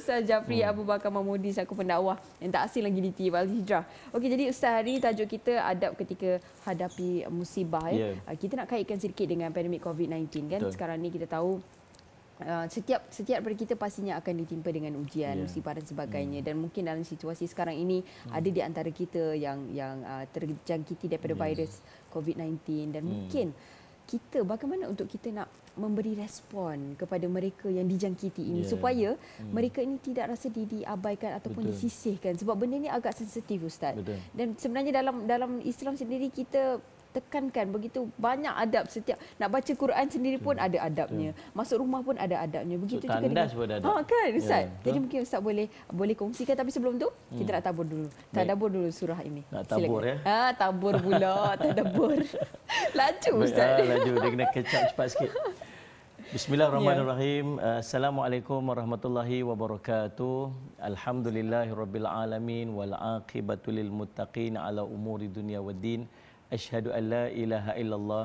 Ustaz Jafri hmm. Abu Bakar Mahmudi selaku pendakwah yang tak asing lagi di TV Al-Hijrah. Okey, jadi Ustaz hari tajuk kita adab ketika hadapi musibah. Ya. ya. Ah, kita nak kaitkan sedikit dengan pandemik COVID-19 kan. Betul. Sekarang ni kita tahu Uh, setiap setiap daripada kita pastinya akan ditimpa dengan ujian yeah. musibah dan sebagainya mm. dan mungkin dalam situasi sekarang ini mm. ada di antara kita yang yang uh, terjangkiti daripada yes. virus COVID-19 dan mm. mungkin kita bagaimana untuk kita nak memberi respon kepada mereka yang dijangkiti ini yeah. supaya hmm. mereka ini tidak rasa diabaikan ataupun Betul. disisihkan sebab benda ini agak sensitif ustaz Betul. dan sebenarnya dalam dalam Islam sendiri kita tekankan begitu banyak adab setiap nak baca Quran sendiri pun hmm, ada adabnya masuk rumah pun ada adabnya begitu so, juga tandas pun ada ha, adab. ha kan ya, ustaz yeah. jadi mungkin ustaz boleh boleh kongsikan tapi sebelum tu hmm. kita nak tabur dulu tabur dulu surah ini nak tabur Silakan. ya ha tabur pula tabur. laju ah, ustaz ha, laju dia kena kecap cepat sikit Bismillahirrahmanirrahim. Yeah. Ya. Assalamualaikum warahmatullahi wabarakatuh. Alhamdulillahirabbil alamin wal ala umuri dunya wad din. Ashhadu an la ilaha illallah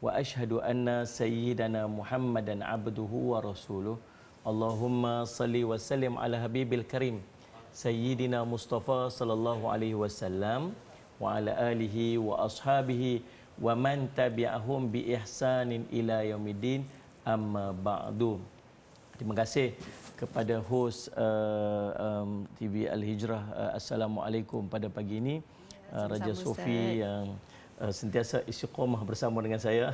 wa ashhadu anna sayyidana Muhammadan abduhu wa rasuluh. Allahumma salli wa sallim ala habibil karim sayyidina Mustafa sallallahu alaihi wasallam wa ala alihi wa ashabihi wa man tabi'ahum bi ihsanin ila yaumiddin amma ba'du. Terima kasih kepada host uh, um, TV Al Hijrah. Uh, Assalamualaikum pada pagi ini uh, Raja Sofi yang Eh, sentiasa istiqomah bersama dengan saya.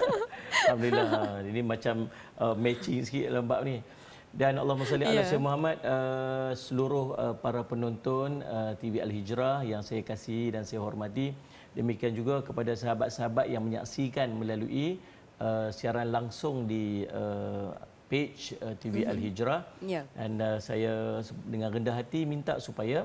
Alhamdulillah. ini macam uh, matching sikit dalam ni. Dan Allahumma salli ala ya. yeah. Muhammad uh, seluruh uh, para penonton uh, TV Al Hijrah yang saya kasihi dan saya hormati. Demikian juga kepada sahabat-sahabat yang menyaksikan melalui uh, siaran langsung di uh, page uh, TV mm-hmm. Al Hijrah. Yeah. Ya. Dan uh, saya dengan rendah hati minta supaya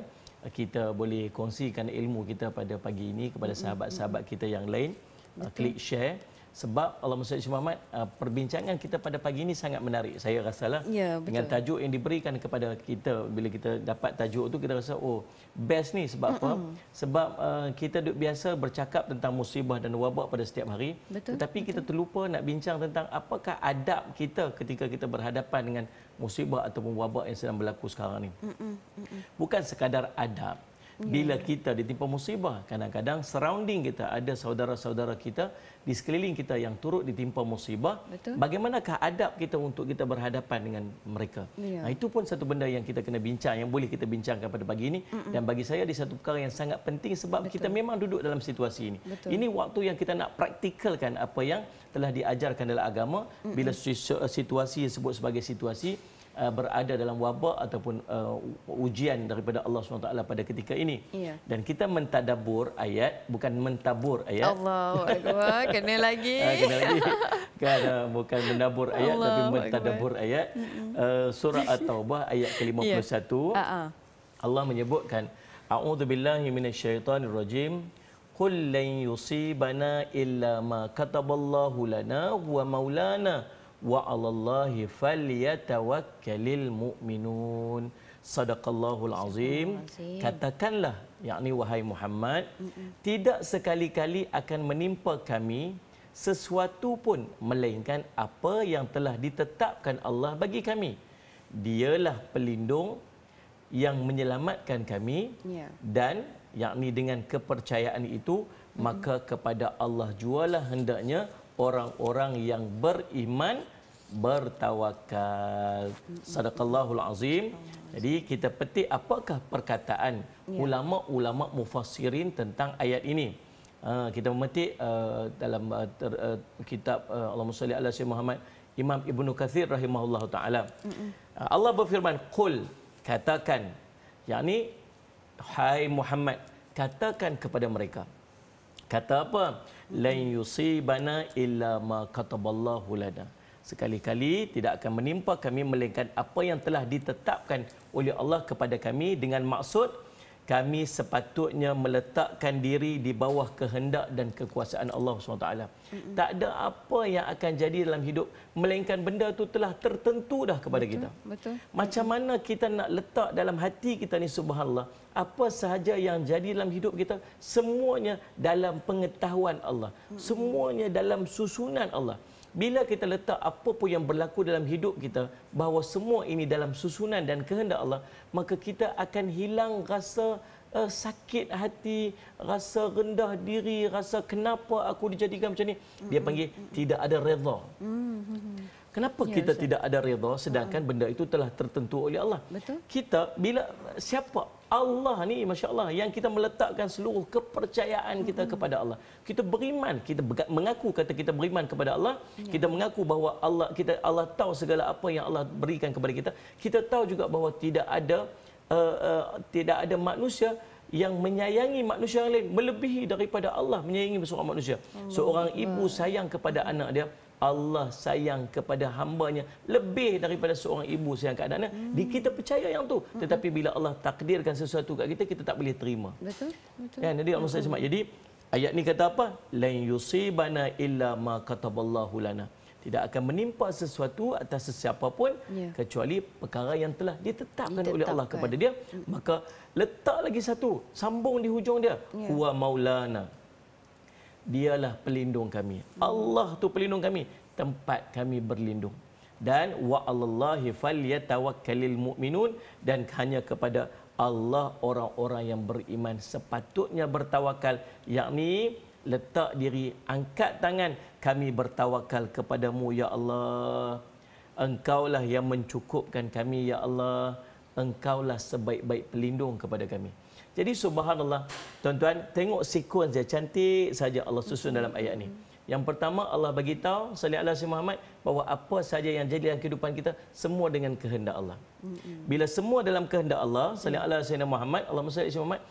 kita boleh kongsikan ilmu kita pada pagi ini kepada sahabat-sahabat kita yang lain. Uh, klik share sebab Allah Musa Muhammad uh, perbincangan kita pada pagi ini sangat menarik saya rasalah ya, dengan tajuk yang diberikan kepada kita bila kita dapat tajuk itu kita rasa oh best ni sebab uh-uh. apa sebab uh, kita duk biasa bercakap tentang musibah dan wabak pada setiap hari betul, tetapi betul. kita terlupa nak bincang tentang apakah adab kita ketika kita berhadapan dengan musibah ataupun wabak yang sedang berlaku sekarang ini. uh-uh. Uh-uh. bukan sekadar adab Ya. Bila kita ditimpa musibah, kadang-kadang surrounding kita ada saudara-saudara kita di sekeliling kita yang turut ditimpa musibah. Betul. Bagaimanakah adab kita untuk kita berhadapan dengan mereka? Ya. Nah, itu pun satu benda yang kita kena bincang, yang boleh kita bincangkan pada pagi ini. Mm-mm. Dan bagi saya, di satu perkara yang sangat penting sebab Betul. kita memang duduk dalam situasi ini. Betul. Ini waktu yang kita nak praktikalkan apa yang telah diajarkan dalam agama. Mm-mm. Bila situasi yang disebut sebagai situasi, uh, berada dalam wabak ataupun uh, ujian daripada Allah SWT pada ketika ini. Ya. Dan kita mentadabur ayat, bukan mentabur ayat. Allah SWT, kena lagi. Ah, kena lagi. Kan, uh, bukan menabur ayat, Allah tapi mentadabur Allah. ayat. Uh, surah At-Tawbah ayat ke-51. Ya. Uh ah, -huh. Ah. Allah menyebutkan, A'udhu billahi minasyaitanir rajim. Kullain yusibana illa ma kataballahu lana wa maulana wa 'alallahi falyatawakkalul mu'minun sadaqallahul azim katakanlah yakni wahai Muhammad Mm-mm. tidak sekali-kali akan menimpa kami sesuatu pun melainkan apa yang telah ditetapkan Allah bagi kami dialah pelindung yang menyelamatkan kami yeah. dan yakni dengan kepercayaan itu mm-hmm. maka kepada Allah jualah hendaknya orang-orang yang beriman bertawakal. Sadaqallahul azim. Jadi kita petik apakah perkataan ya. ulama-ulama mufassirin tentang ayat ini. Uh, kita memetik uh, dalam uh, ter, uh, kitab uh, Allahumma salli ala sayyidina Muhammad Imam Ibnu Katsir rahimahullahu taala. Uh, Allah berfirman, "Qul" katakan yani, hai Muhammad katakan kepada mereka. Kata apa? lain yusibana illa ma kataballahu lana sekali-kali tidak akan menimpa kami melainkan apa yang telah ditetapkan oleh Allah kepada kami dengan maksud kami sepatutnya meletakkan diri di bawah kehendak dan kekuasaan Allah SWT. Mm-mm. Tak ada apa yang akan jadi dalam hidup melainkan benda itu telah tertentu dah kepada betul, kita. Betul. Macam betul. mana kita nak letak dalam hati kita ni subhanallah, apa sahaja yang jadi dalam hidup kita semuanya dalam pengetahuan Allah. Mm-mm. Semuanya dalam susunan Allah bila kita letak apa pun yang berlaku dalam hidup kita bahawa semua ini dalam susunan dan kehendak Allah maka kita akan hilang rasa uh, sakit hati rasa rendah diri rasa kenapa aku dijadikan macam ni dia mm-hmm. panggil tidak ada redha mm-hmm. Kenapa ya, kita Ustaz. tidak ada redha sedangkan ha. benda itu telah tertentu oleh Allah? Betul. Kita bila siapa Allah ni masya-Allah yang kita meletakkan seluruh kepercayaan kita hmm. kepada Allah. Kita beriman, kita mengaku kata kita beriman kepada Allah, ya. kita mengaku bahawa Allah kita Allah tahu segala apa yang Allah berikan kepada kita. Kita tahu juga bahawa tidak ada uh, uh, tidak ada manusia yang menyayangi manusia yang lain melebihi daripada Allah menyayangi seorang manusia. Seorang ibu sayang kepada anak dia Allah sayang kepada hambanya lebih daripada seorang ibu sayang kat anaknya. Hmm. Kita percaya yang tu. Hmm. Tetapi bila Allah takdirkan sesuatu kat kita, kita tak boleh terima. Betul. Betul. Kan? Jadi Allah hmm. semak jadi ayat ni kata apa? Lain yusibana illa ma kataballahu lana. Tidak akan menimpa sesuatu atas sesiapa pun yeah. kecuali perkara yang telah ditetapkan, ditetapkan oleh Allah kepada dia. Maka letak lagi satu, sambung di hujung dia. Yeah. Huwa maulana dialah pelindung kami. Allah tu pelindung kami, tempat kami berlindung. Dan wa allahi falyatawakkalil mu'minun dan hanya kepada Allah orang-orang yang beriman sepatutnya bertawakal yakni letak diri angkat tangan kami bertawakal kepadamu ya Allah engkaulah yang mencukupkan kami ya Allah engkaulah sebaik-baik pelindung kepada kami jadi subhanallah, tuan-tuan tengok sekuens dia cantik saja Allah susun dalam ayat ini. Yang pertama Allah bagi tahu sallallahu alaihi wasallam Muhammad bahawa apa saja yang jadi dalam kehidupan kita semua dengan kehendak Allah. Bila semua dalam kehendak Allah sallallahu Allah wasallam Muhammad Allah Masya Allah Muhammad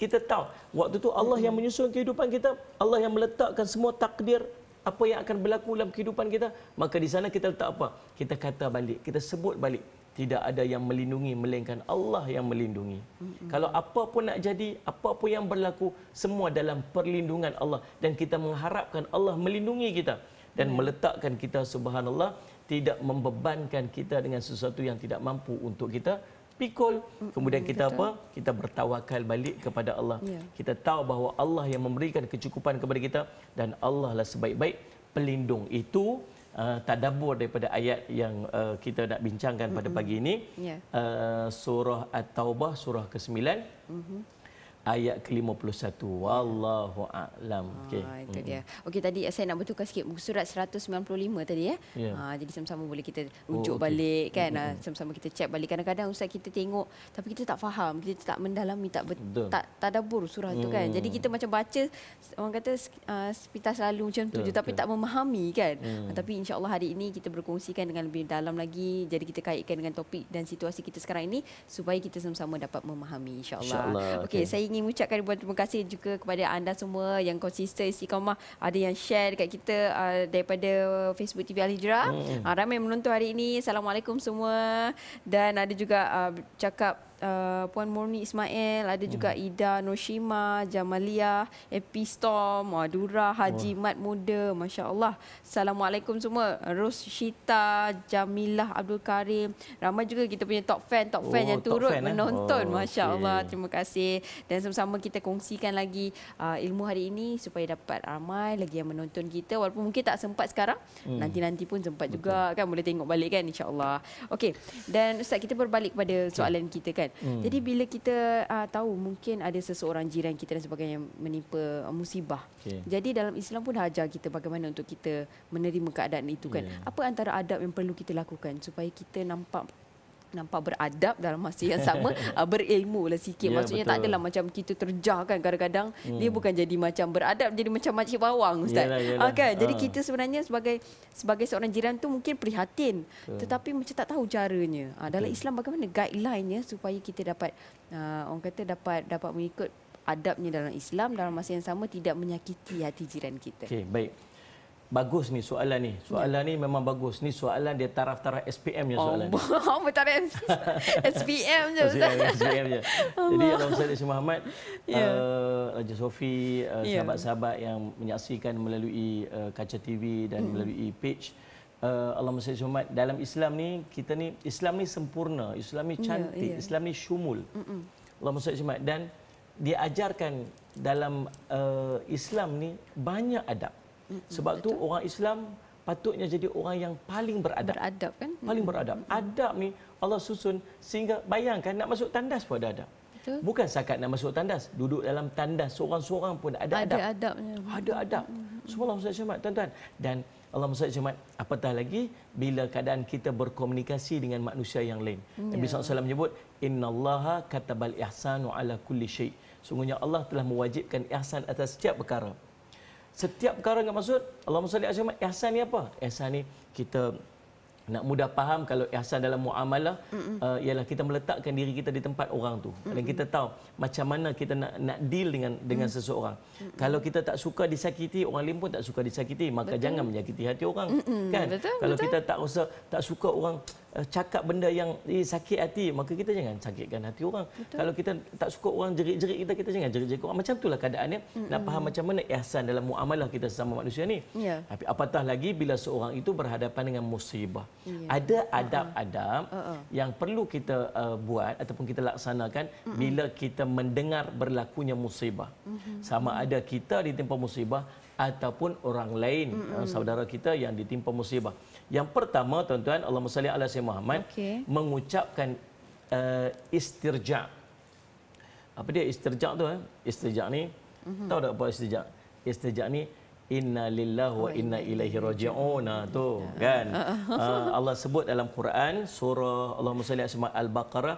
kita tahu waktu tu Allah yang menyusun kehidupan kita, Allah yang meletakkan semua takdir apa yang akan berlaku dalam kehidupan kita, maka di sana kita letak apa? Kita kata balik, kita sebut balik tidak ada yang melindungi melainkan Allah yang melindungi. Mm-hmm. Kalau apa pun nak jadi, apa pun yang berlaku semua dalam perlindungan Allah dan kita mengharapkan Allah melindungi kita dan mm-hmm. meletakkan kita subhanallah tidak membebankan kita dengan sesuatu yang tidak mampu untuk kita pikul. Mm-hmm. Kemudian kita Betul. apa? Kita bertawakal balik kepada Allah. Yeah. Kita tahu bahawa Allah yang memberikan kecukupan kepada kita dan Allah lah sebaik-baik pelindung. Itu uh, tadabbur daripada ayat yang uh, kita nak bincangkan mm-hmm. pada pagi ini yeah. uh, surah at-taubah surah ke-9 mm-hmm ayat ke-51 wallahu a'lam. Ah, okey ah, itu dia okey tadi eh, saya nak bertukar sikit surat 195 tadi eh? ya yeah. ah, jadi sama-sama boleh kita oh, rujuk oh, okay. balik kan mm-hmm. sama-sama kita check balik kadang-kadang ustaz kita tengok tapi kita tak faham kita tak mendalami tak betul, tak tadabbur surah mm. tu kan jadi kita mm. macam baca orang kata uh, ah, sepintas lalu macam tu tapi tak memahami kan mm. ah, tapi insyaallah hari ini kita berkongsikan dengan lebih dalam lagi jadi kita kaitkan dengan topik dan situasi kita sekarang ini supaya kita sama-sama dapat memahami insyaallah Insya okey okay. saya ingin ni mengucapkan ribuan terima kasih juga kepada anda semua yang konsisten istiqamah ada yang share dekat kita uh, daripada Facebook TV Al-Hijrah hmm. uh, ramai menonton hari ini Assalamualaikum semua dan ada juga uh, cakap Uh, Puan Murni Ismail, ada hmm. juga hmm. Ida Noshima, Jamalia, Epistorm, Madura, Haji oh. Mat Muda, Masya Allah. Assalamualaikum semua. Ros Shita, Jamilah Abdul Karim. Ramai juga kita punya top fan, top oh, fan yang top turut fan, eh? menonton. Eh? Oh, Masya okay. Allah. Terima kasih. Dan sama-sama kita kongsikan lagi uh, ilmu hari ini supaya dapat ramai lagi yang menonton kita. Walaupun mungkin tak sempat sekarang, hmm. nanti-nanti pun sempat Betul. juga kan boleh tengok balik kan insya Allah. Okey, dan Ustaz kita berbalik kepada soalan kita kan kan hmm. jadi bila kita uh, tahu mungkin ada seseorang jiran kita dan sebagainya menimpa uh, musibah okay. jadi dalam Islam pun hajar kita bagaimana untuk kita menerima keadaan itu kan yeah. apa antara adab yang perlu kita lakukan supaya kita nampak nampak beradab dalam masa yang sama uh, berilmu lah sikit yeah, maksudnya betul. tak adalah macam kita terjah kan kadang-kadang hmm. dia bukan jadi macam beradab jadi macam makcik bawang ustaz yalah, yalah. Okay, ah, uh. jadi ah. kita sebenarnya sebagai sebagai seorang jiran tu mungkin prihatin so. tetapi macam tak tahu caranya uh, dalam okay. Islam bagaimana guideline-nya supaya kita dapat uh, orang kata dapat dapat mengikut adabnya dalam Islam dalam masa yang sama tidak menyakiti hati jiran kita okay, baik Bagus ni soalan ni. Soalan ni memang bagus. Ni soalan dia taraf-taraf SPM ya soalan oh, ni. Oh, taraf SPM je. SPM, SPM je. Jadi Allah saya Ismail Muhammad, ya. uh, Raja Sofi, uh, eh, ya. sahabat-sahabat yang menyaksikan melalui uh, kaca TV dan hmm. melalui page. Uh, Allah Ustaz Ismail Muhammad, dalam Islam ni, kita ni, Islam ni sempurna. Islam ni ya, cantik. Ya, ya. Islam ni syumul. Mm-mm. Allah Ustaz Ismail Dan diajarkan dalam uh, Islam ni banyak adab. Sebab Betul. tu orang Islam patutnya jadi orang yang paling beradab. Beradab kan? Paling beradab. Adab ni Allah susun sehingga bayangkan nak masuk tandas pun ada adab. Betul. Bukan sakat nak masuk tandas, duduk dalam tandas seorang-seorang pun ada, ada adab. Ada adabnya. Ada adab. Subhanallah Ustaz Syamat, tuan-tuan. Dan Allah Ustaz Syamat, apatah lagi bila keadaan kita berkomunikasi dengan manusia yang lain. Mm, ya. Nabi SAW menyebut, Inna Allah katabal ihsanu ala kulli syait. Sungguhnya Allah telah mewajibkan ihsan atas setiap perkara. Hmm. Setiap perkara yang maksud Allah salli alaihi wasallam ihsan ni apa? Ihsan ni kita nak mudah faham kalau ihsan dalam muamalah uh, ialah kita meletakkan diri kita di tempat orang tu Mm-mm. kita tahu macam mana kita nak nak deal dengan dengan Mm-mm. seseorang. Mm-mm. Kalau kita tak suka disakiti orang lain pun tak suka disakiti maka Betul. jangan menyakiti hati orang Mm-mm. kan? Betul. Kalau Betul. kita tak rasa tak suka orang Eh, cakap benda yang eh, sakit hati maka kita jangan sakitkan hati orang Betul. kalau kita tak suka orang jerit-jerit kita kita jangan jerit-jerit orang macam itulah keadaannya mm-hmm. nak faham macam mana ihsan dalam muamalah kita sesama manusia ni yeah. tapi apatah lagi bila seorang itu berhadapan dengan musibah yeah. ada adab-adab uh-huh. Uh-huh. yang perlu kita uh, buat ataupun kita laksanakan mm-hmm. bila kita mendengar berlakunya musibah mm-hmm. sama ada kita ditimpa musibah ataupun orang lain mm -mm. saudara kita yang ditimpa musibah. Yang pertama tuan-tuan Allahumma salli ala sayyidina Muhammad okay. mengucapkan uh, istirja. Apa dia istirja tu eh? Istirja ni mm -hmm. tahu tak apa istirja? Istirja ni inna lillahi wa inna ilaihi rajiuna ah, tu kan. Uh, Allah sebut dalam Quran surah Allahumma salli ala al-Baqarah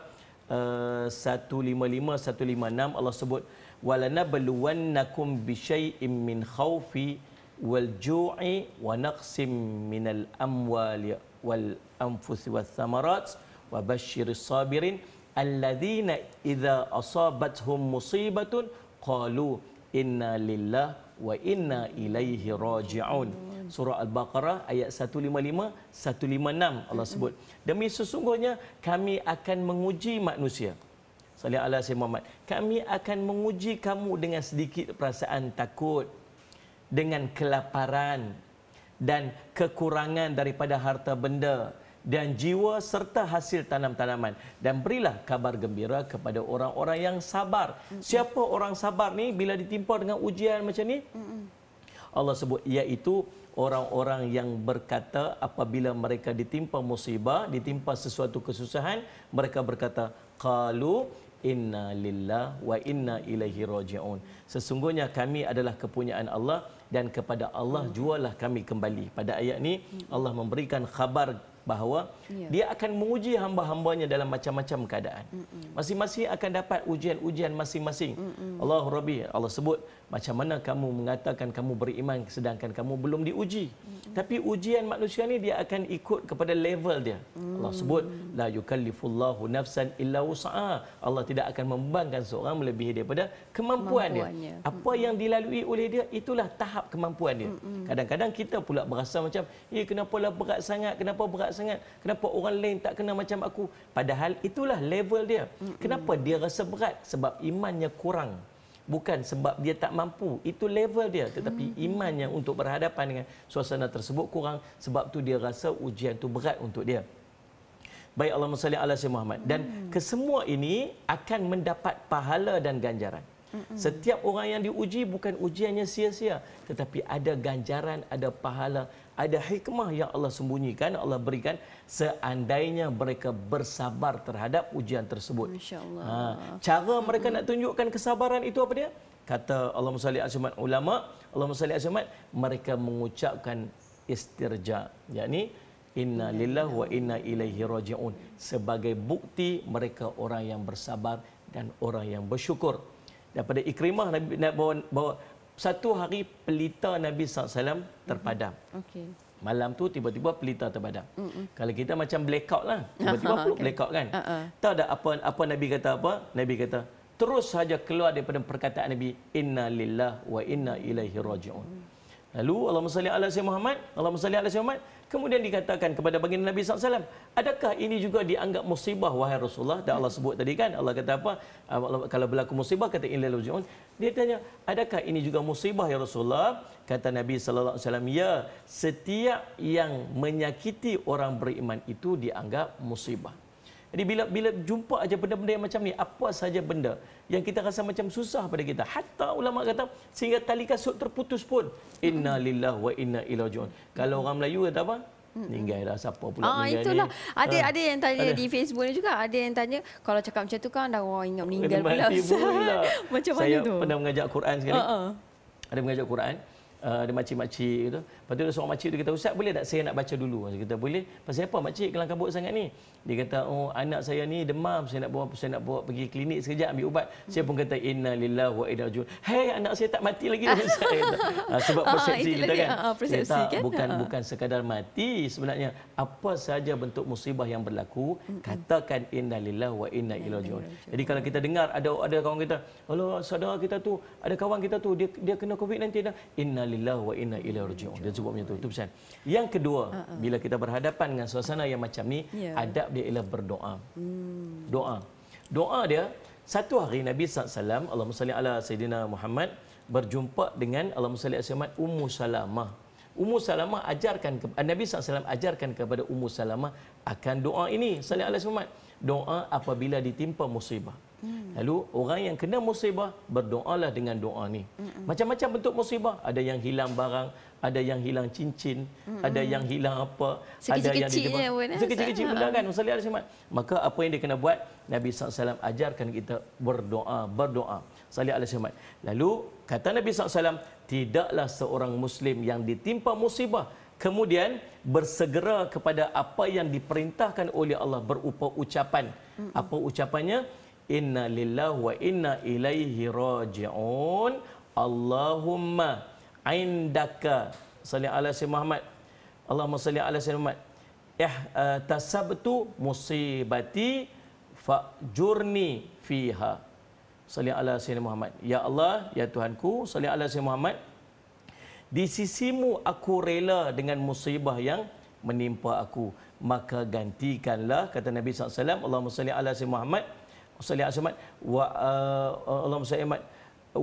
uh, 155 156 Allah sebut ولنبلونكم بشيء من خوف والجوع ونقص من الأموال والأنفس والثمرات وبشر الصابرين الذين إذا أصابتهم مصيبة قالوا إنا لله وإنا إليه راجعون Surah Al-Baqarah ayat 155, 156 Allah sebut. Demi sesungguhnya kami akan menguji manusia. Salih Allah Sayyid Muhammad kami akan menguji kamu dengan sedikit perasaan takut dengan kelaparan dan kekurangan daripada harta benda dan jiwa serta hasil tanam-tanaman dan berilah kabar gembira kepada orang-orang yang sabar. Siapa orang sabar ni bila ditimpa dengan ujian macam ni? Allah sebut iaitu orang-orang yang berkata apabila mereka ditimpa musibah, ditimpa sesuatu kesusahan, mereka berkata qalu inna lillah wa inna ilaihi raji'un. Sesungguhnya kami adalah kepunyaan Allah dan kepada Allah jualah kami kembali. Pada ayat ini Allah memberikan khabar bahawa ya. dia akan menguji hamba-hambanya dalam macam-macam keadaan. Masing-masing mm -mm. akan dapat ujian-ujian masing-masing. Mm -mm. Allah Rabbi, Allah sebut macam mana kamu mengatakan kamu beriman sedangkan kamu belum diuji. Mm -mm. Tapi ujian manusia ni dia akan ikut kepada level dia. Mm. Allah sebut la yukallifullahu nafsan illa wus'a. Allah tidak akan membebankan seorang melebihi daripada kemampuan Kemampuannya. dia. Apa yang dilalui oleh dia itulah tahap kemampuan dia. Kadang-kadang kita pula berasa macam, "Eh, kenapa lah berat sangat? Kenapa berat sangat kenapa orang lain tak kena macam aku padahal itulah level dia kenapa dia rasa berat sebab imannya kurang bukan sebab dia tak mampu itu level dia tetapi imannya untuk berhadapan dengan suasana tersebut kurang sebab tu dia rasa ujian tu berat untuk dia baik Allah salli ala si Muhammad dan kesemua ini akan mendapat pahala dan ganjaran setiap orang yang diuji bukan ujiannya sia-sia tetapi ada ganjaran ada pahala ada hikmah yang Allah sembunyikan, Allah berikan seandainya mereka bersabar terhadap ujian tersebut. Ha, cara mereka nak tunjukkan kesabaran itu apa dia? Kata Allah Musalli Azimat ulama, Allah Musalli Azimat, mereka mengucapkan istirja. Yakni, Inna lillahi wa inna ilaihi raji'un. Sebagai bukti mereka orang yang bersabar dan orang yang bersyukur. Daripada ikrimah Nabi, bawa, bawa, satu hari pelita Nabi SAW terpadam. Okay. Malam tu tiba-tiba pelita terpadam. Mm Kalau kita macam blackout lah. Tiba-tiba okay. blackout kan. Uh -uh. Tahu tak apa, apa Nabi kata apa? Nabi kata, terus saja keluar daripada perkataan Nabi. Inna lillah wa inna ilaihi raji'un. -hmm. Lalu Allahumma salli ala sayyidina Muhammad, Allahumma salli ala sayyidina Muhammad, kemudian dikatakan kepada baginda Nabi sallallahu alaihi wasallam, adakah ini juga dianggap musibah wahai Rasulullah? Dan Allah sebut tadi kan, Allah kata apa? Ah, kalau berlaku musibah kata illal wujun. Dia tanya, adakah ini juga musibah ya Rasulullah? Kata Nabi sallallahu alaihi wasallam, ya, setiap yang menyakiti orang beriman itu dianggap musibah. Jadi bila bila jumpa aja benda-benda yang macam ni, apa saja benda yang kita rasa macam susah pada kita. Hatta ulama kata sehingga tali kasut terputus pun. Inna lillahi wa inna ilaihi rajiun. Kalau hmm. orang Melayu kata apa? Hmm. Ninggal dah siapa pula ah, meninggal itulah. ni. Ada, ha. ada yang tanya ada. di Facebook ni juga. Ada yang tanya, kalau cakap macam tu kan dah orang ingat meninggal pula. macam Saya mana tu? Saya pernah mengajak Quran sekali. Uh-uh. Ada mengajak Quran uh, ada makcik-makcik gitu. Lepas tu ada seorang makcik tu kata, Ustaz boleh tak saya nak baca dulu? Dia kata, boleh. Pasal apa makcik kelang kabut sangat ni? Dia kata, oh anak saya ni demam, saya nak buat, saya nak buat pergi klinik sekejap ambil ubat. Hmm. Saya pun kata, inna lillah wa inna ju. Hei anak saya tak mati lagi. saya uh, sebab ah, persepsi kita kan. Uh, persepsi, kata, kan? Bukan, bukan sekadar mati sebenarnya. Apa saja bentuk musibah yang berlaku, hmm. katakan inna lillah wa inna ilaihi rajiun. Jadi kalau kita dengar ada ada kawan kita, Allah saudara kita tu, ada kawan kita tu dia dia kena covid nanti dah. Inna lillahi wa inna ilaihi rajiun. Dia sebut macam tu. Itu pesan. Yang kedua, uh-uh. bila kita berhadapan dengan suasana yang macam ni, yeah. adab dia ialah berdoa. Hmm. Doa. Doa dia satu hari Nabi SAW, Allahumma salli ala Sayyidina Muhammad, berjumpa dengan Allahumma salli ala Muhammad Ummu Salamah. Ummu Salamah ajarkan eh, Nabi SAW ajarkan kepada Ummu Salamah akan doa ini. Salli ala Muhammad. Doa apabila ditimpa musibah. Hmm. Lalu orang yang kena musibah berdoalah dengan doa ni. Hmm. Macam-macam bentuk musibah, ada yang hilang barang, ada yang hilang cincin, mm ada yang hilang apa, Sekecil ada yang dijemput. Sekecil-kecil pun eh, ha. kan Ustaz Ali Ahmad. Maka apa yang dia kena buat? Nabi SAW ajarkan kita berdoa, berdoa. Salih Ali Ahmad. Lalu kata Nabi SAW, tidaklah seorang Muslim yang ditimpa musibah Kemudian bersegera kepada apa yang diperintahkan oleh Allah berupa ucapan. Hmm. Apa ucapannya? Inna lillahi wa inna ilaihi raji'un. Allahumma indaka. Salih ala si Muhammad. Allahumma salih ala si Muhammad. Eh, tasabtu musibati fa'jurni fiha. Salih ala si Muhammad. Ya Allah, ya Tuhanku. Salih ala si Muhammad. Di sisimu aku rela dengan musibah yang menimpa aku. Maka gantikanlah, kata Nabi SAW, Allahumma salli ala si Muhammad, Ustaz Ali Asmat wa uh, uh Allah Ustaz Ahmad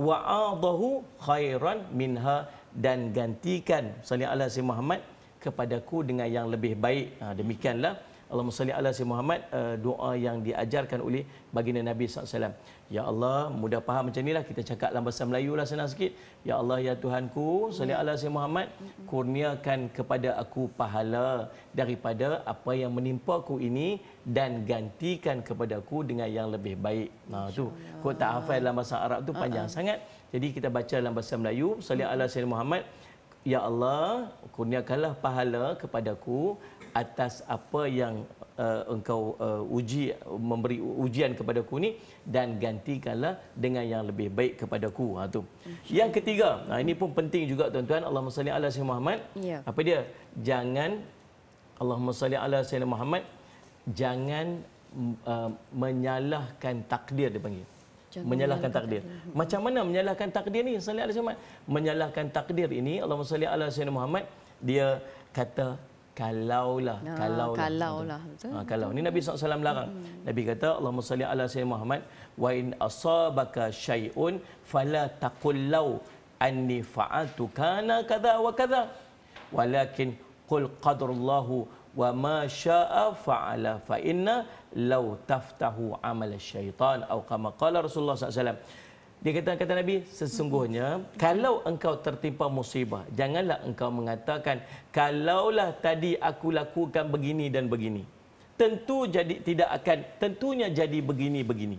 wa'adahu khairan minha dan gantikan Ustaz Ali Asmat kepadaku dengan yang lebih baik. Ha, demikianlah. Allahumma salli ala si Muhammad uh, doa yang diajarkan oleh baginda Nabi SAW. Ya Allah, mudah faham macam inilah kita cakap dalam bahasa Melayu lah senang sikit. Ya Allah, ya Tuhanku, salli ala si Muhammad, kurniakan kepada aku pahala daripada apa yang menimpa aku ini dan gantikan kepada aku dengan yang lebih baik. Nah tu, kau tak hafal dalam bahasa Arab tu panjang uh-uh. sangat. Jadi kita baca dalam bahasa Melayu, salli ala si Muhammad, Ya Allah, kurniakanlah pahala kepadaku atas apa yang uh, engkau uh, uji memberi ujian kepadaku ni dan gantikanlah dengan yang lebih baik kepadaku. Ha tu. Okay. Yang ketiga, nah ha, ini pun penting juga tuan-tuan, Allahumma salli ala sayyidina Muhammad. Ya. Apa dia? Jangan Allahumma salli ala sayyidina Muhammad. Jangan uh, menyalahkan takdir dia panggil. Jangan menyalahkan takdir. takdir. Hmm. Macam mana menyalahkan takdir ni? Sallallahu alaihi wasallam. Menyalahkan takdir ini Allahumma salli ala sayyidina dia kata kalaulah ha, kalaulah kalaulah betul. Ha, kalau ni Nabi SAW larang. Hmm. Nabi kata Allahumma salli ala sayyidina Muhammad wa in asabaka syai'un fala taqul law anni fa'atu kana kadha wa kadha walakin qul qadrullahu wa ma syaa fa'ala fa inna law taftahu amal syaitan atau kama qala Rasulullah SAW dia kata kata Nabi sesungguhnya kalau engkau tertimpa musibah janganlah engkau mengatakan kalaulah tadi aku lakukan begini dan begini tentu jadi tidak akan tentunya jadi begini begini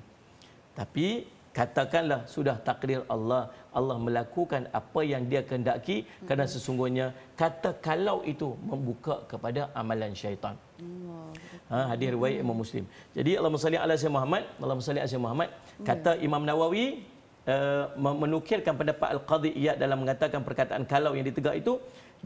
tapi katakanlah sudah takdir Allah Allah melakukan apa yang dia kehendaki hmm. kerana sesungguhnya kata kalau itu membuka kepada amalan syaitan. Hmm. Ha hadis riwayat Imam Muslim. Jadi Allahumma salli ala sayyidina Muhammad, Allahumma salli ala sayyidina Muhammad hmm. kata hmm. Imam Nawawi uh, menukilkan pendapat al-Qadhi Ia dalam mengatakan perkataan kalau yang ditegak itu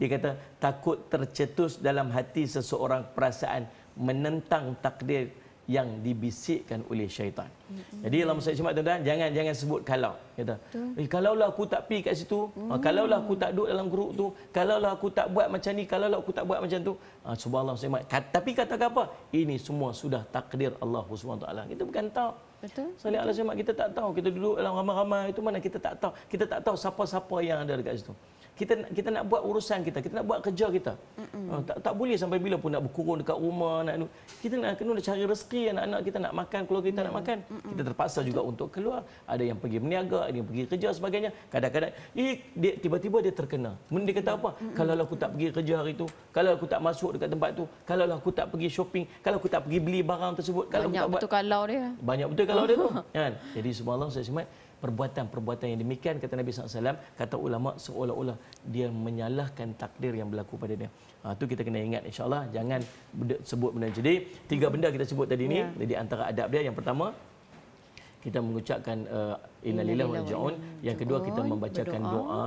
dia kata takut tercetus dalam hati seseorang perasaan menentang takdir yang dibisikkan oleh syaitan. Mm-hmm. Jadi dalam saya cuma tuan-tuan jangan jangan sebut kalau kata. Eh, kalau aku tak pergi kat situ, ah, mm. kalau lah aku tak duduk dalam grup tu, kalaulah aku tak buat macam ni, kalaulah aku tak buat macam tu. Ah subhanallah saya kata, tapi kata apa? Ini semua sudah takdir Allah SWT. Kita bukan tahu. Betul. Soalnya Allah SWT kita tak tahu. Kita duduk dalam ramai-ramai itu mana kita tak tahu. Kita tak tahu siapa-siapa yang ada dekat situ kita kita nak buat urusan kita, kita nak buat kerja kita. Uh, tak tak boleh sampai bila pun nak berkurung dekat rumah nak kita nak kena cari rezeki anak-anak kita nak makan, keluarga kita Mm-mm. nak makan. Mm-mm. Kita terpaksa Betul. juga untuk keluar. Ada yang pergi berniaga, ada yang pergi kerja sebagainya. Kadang-kadang eh, dia tiba-tiba dia terkena. Dia kata apa? Kalau aku tak pergi kerja hari tu, kalau aku tak masuk dekat tempat tu, kalau aku tak pergi shopping, kalau aku tak pergi beli barang tersebut, kalau banyak aku tak betul buat, kalau dia. Banyak betul kalau dia tu, kan? Jadi semalam saya simak perbuatan-perbuatan yang demikian kata Nabi SAW kata ulama seolah-olah dia menyalahkan takdir yang berlaku pada dia ha, tu kita kena ingat insyaAllah jangan sebut benda jadi tiga benda kita sebut tadi ni ya. jadi antara adab dia yang pertama kita mengucapkan uh, innalillahi wa inna yang kedua kita membacakan berdoa. doa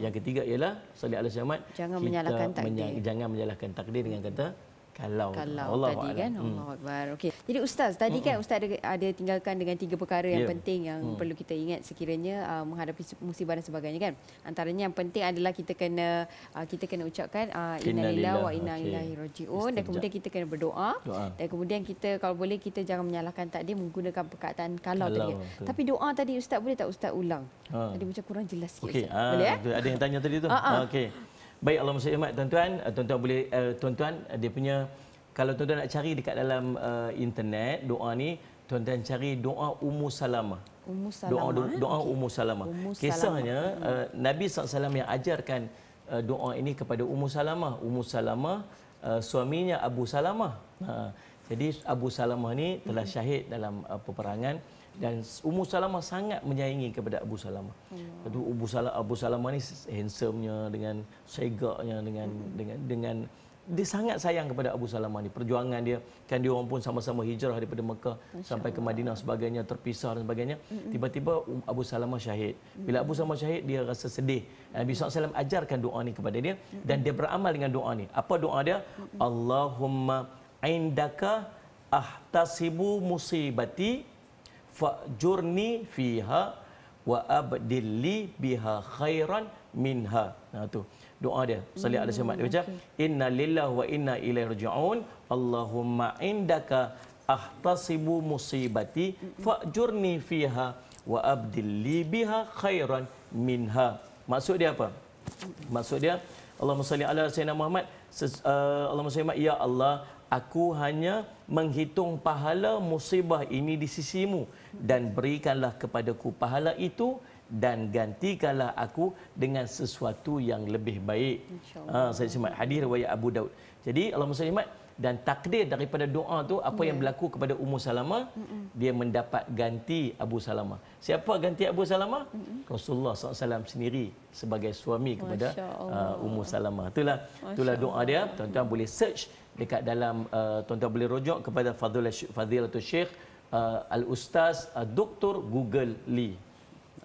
yang ketiga ialah salat al-jamaat jangan kita menyalahkan takdir jangan menyalahkan takdir dengan kata kalau, kalau Allah tadi Allah kan Allah hmm. Akbar. Okey. Jadi ustaz, tadi hmm. kan ustaz ada, ada tinggalkan dengan tiga perkara yang yeah. penting yang hmm. perlu kita ingat sekiranya uh, menghadapi musibah dan sebagainya kan. Antaranya yang penting adalah kita kena uh, kita kena ucapkan uh, innalillahi wa inna ilaihi rajiun dan kemudian kita kena berdoa doa. dan kemudian kita kalau boleh kita jangan menyalahkan takdir menggunakan perkataan kalau, kalau tadi. Betul. Tapi doa tadi ustaz boleh tak ustaz ulang? Ha. Tadi macam kurang jelas sikit. Okay. Ha. Ah, boleh eh? Ada yang tanya tadi tu? Ha. Ha. Okey. Baik Allah SWT tuan-tuan, eh, tuan-tuan boleh uh, tuan-tuan eh, dia punya kalau tuan-tuan nak cari dekat dalam uh, internet doa ni tuan-tuan cari doa Ummu Salamah. Ummu Salamah. Doa doa Ummu Salamah. Kisahnya Uh, Nabi SAW alaihi yang ajarkan uh, doa ini kepada Ummu Salamah. Ummu Salamah uh, suaminya Abu Salamah. Uh, jadi Abu Salamah ni telah hmm. syahid dalam uh, peperangan dan Ummu Salamah sangat menyayangi kepada Abu Salamah. Hmm. Itu Abu Salamah Abu Salamah ni handsome dengan segaknya dengan hmm. dengan dengan dia sangat sayang kepada Abu Salamah ni perjuangan dia kan dia orang pun sama-sama hijrah daripada Mekah Masya sampai Allah. ke Madinah sebagainya terpisah dan sebagainya Mm-mm. tiba-tiba um, Abu Salamah syahid bila Abu Salamah syahid dia rasa sedih Nabi hmm. SAW ajarkan doa ni kepada dia Mm-mm. dan dia beramal dengan doa ni apa doa dia Mm-mm. Allahumma indaka ahtasibu musibati fajurni fiha wa abdilli biha khairan minha. Nah tu. Doa dia. Salih hmm. ada semak dia baca. Hmm, inna lillah wa inna ilaihi raji'un. Allahumma indaka ahtasibu musibati fajurni fiha wa abdilli biha khairan minha. Maksud dia apa? Maksud dia Allahumma salli ala sayyidina Muhammad. Uh, Allahumma salli ya Allah, aku hanya menghitung pahala musibah ini di sisimu dan berikanlah kepadaku pahala itu dan gantikanlah aku dengan sesuatu yang lebih baik. Ha, saya simak hadis riwayat Abu Daud. Jadi Allah SWT dan takdir daripada doa tu apa yeah. yang ya. berlaku kepada Ummu Salamah mm -mm. dia mendapat ganti Abu Salamah. Siapa ganti Abu Salamah? Mm -mm. Rasulullah SAW sendiri sebagai suami kepada uh, Ummu Salamah. Itulah itulah doa dia. Tuan-tuan boleh search dekat dalam ah, tuan-tuan boleh rujuk kepada Fadilatul Syekh Fadil uh, al-ustaz uh, Dr Google Lee.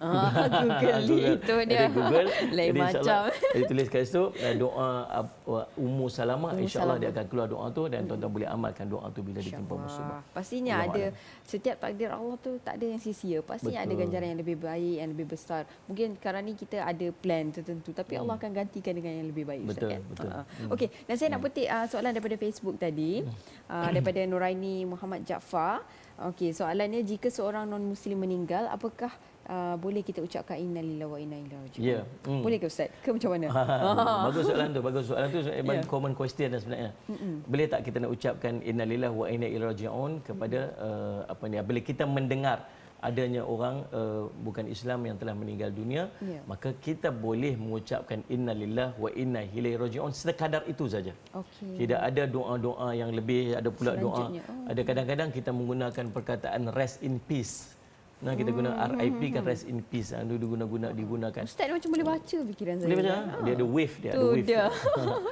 Ah, Google Lee itu dia. Jadi Google lain Jadi, macam. Jadi tulis kat situ doa uh, uh, Ummu Salama insyaallah allah dia akan keluar doa tu dan tuan-tuan boleh amalkan doa tu bila ditimpa musibah. Pastinya Allah ada Allah. setiap takdir Allah tu tak ada yang sia-sia. Pastinya Betul. ada ganjaran yang lebih baik yang lebih besar. Mungkin sekarang ni kita ada plan tertentu tapi Allah hmm. akan gantikan dengan yang lebih baik Betul. Ustaz, kan? Betul. Uh-huh. Hmm. dan saya hmm. nak petik uh, soalan daripada Facebook tadi uh, daripada Nuraini Muhammad Jaafar. Okey, soalannya jika seorang non muslim meninggal, apakah uh, boleh kita ucapkan innalillahi wa inna ilaihi rajiun? Ya. Hmm. Boleh ke ustaz? Ke macam mana? bagus soalan tu. Bagus soalan tu sebenarnya eh, yeah. common question dah sebenarnya. Mm-mm. Boleh tak kita nak ucapkan innalillahi wa inna ilaihi rajiun kepada uh, apa ni? Bila kita mendengar adanya orang uh, bukan Islam yang telah meninggal dunia ya. maka kita boleh mengucapkan Inna Lillah wa inna ilaihi rajiun sekadar itu saja. Okay. Tidak ada doa-doa yang lebih ada pula doa. Oh, ada kadang-kadang kita menggunakan perkataan rest in peace. Nah kita guna hmm, RIP hmm, kan hmm. rest in peace anu ah, dulu guna-guna digunakan. Ustaz dia macam boleh baca fikiran saya. Boleh baca. Kan? Dia ada wave dia, ada wave. Dia. Dia.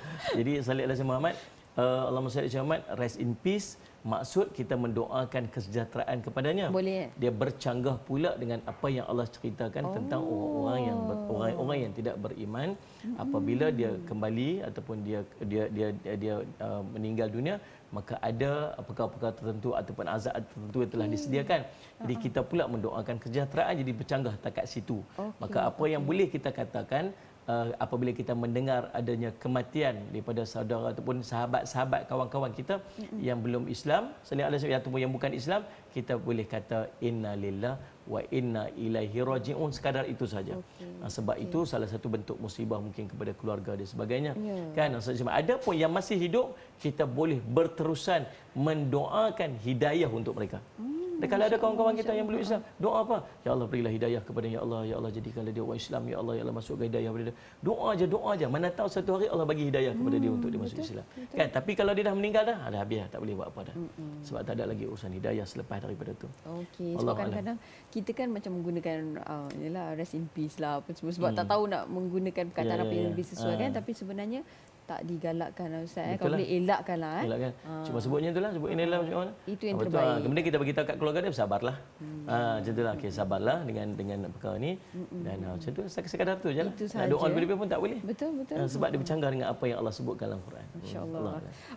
Jadi Salih Al-Sayyid Muhammad, uh, Allahumma Salih al Muhammad, rest in peace maksud kita mendoakan kesejahteraan kepadanya. Boleh. Dia bercanggah pula dengan apa yang Allah ceritakan oh. tentang orang-orang yang orang-orang yang tidak beriman hmm. apabila dia kembali ataupun dia dia dia dia, dia uh, meninggal dunia maka ada perkara-perkara tertentu ataupun azab tertentu yang telah disediakan. Jadi kita pula mendoakan kesejahteraan jadi bercanggah dekat situ. Okay. Maka apa yang okay. boleh kita katakan Uh, apabila kita mendengar adanya kematian daripada saudara ataupun sahabat-sahabat kawan-kawan kita ya. yang belum Islam selain Allah SWT ataupun yang bukan Islam kita boleh kata inna lillah wa inna ilaihi raji'un sekadar itu saja okay. sebab okay. itu salah satu bentuk musibah mungkin kepada keluarga dan sebagainya ya. kan sebab ada pun yang masih hidup kita boleh berterusan mendoakan hidayah untuk mereka hmm. Dan kalau ada kawan-kawan kita yang belum Islam, doa apa? Ya Allah berilah hidayah kepada ya Allah, ya Allah jadikanlah dia orang Islam, ya Allah, ya Allah masukkan hidayah kepada dia. Doa aja, doa aja. Mana tahu satu hari Allah bagi hidayah kepada dia hmm, untuk dia masuk Islam. Kan? Tapi kalau dia dah meninggal dah, ada habis lah, tak boleh buat apa dah. Hmm, hmm. Sebab tak ada lagi urusan hidayah selepas daripada tu. Okey. Sebab kadang-kadang kita kan macam menggunakan uh, yalah, rest in peace lah apa semua. Sebab hmm. tak tahu nak menggunakan perkataan yeah, apa yang lebih sesuai uh. kan. Eh. Tapi sebenarnya tak digalakkan lah Ustaz. Eh. Kalau lah. boleh elakkan lah. Eh. Elakkan. Ha. Cuma sebutnya itu itulah. Sebut ini lah. mana? Itu yang Betul terbaik. Lah. Kemudian kita beritahu kat keluarga dia, sabarlah. Hmm. Ha, macam itulah. Okay, sabarlah dengan dengan perkara ni. Dan hmm. macam tu, sekadar tu je lah. Itu sahaja. Nak doa lebih-lebih pun tak boleh. Betul, betul. Ha, sebab dia bercanggah dengan apa yang Allah sebutkan dalam Quran. InsyaAllah.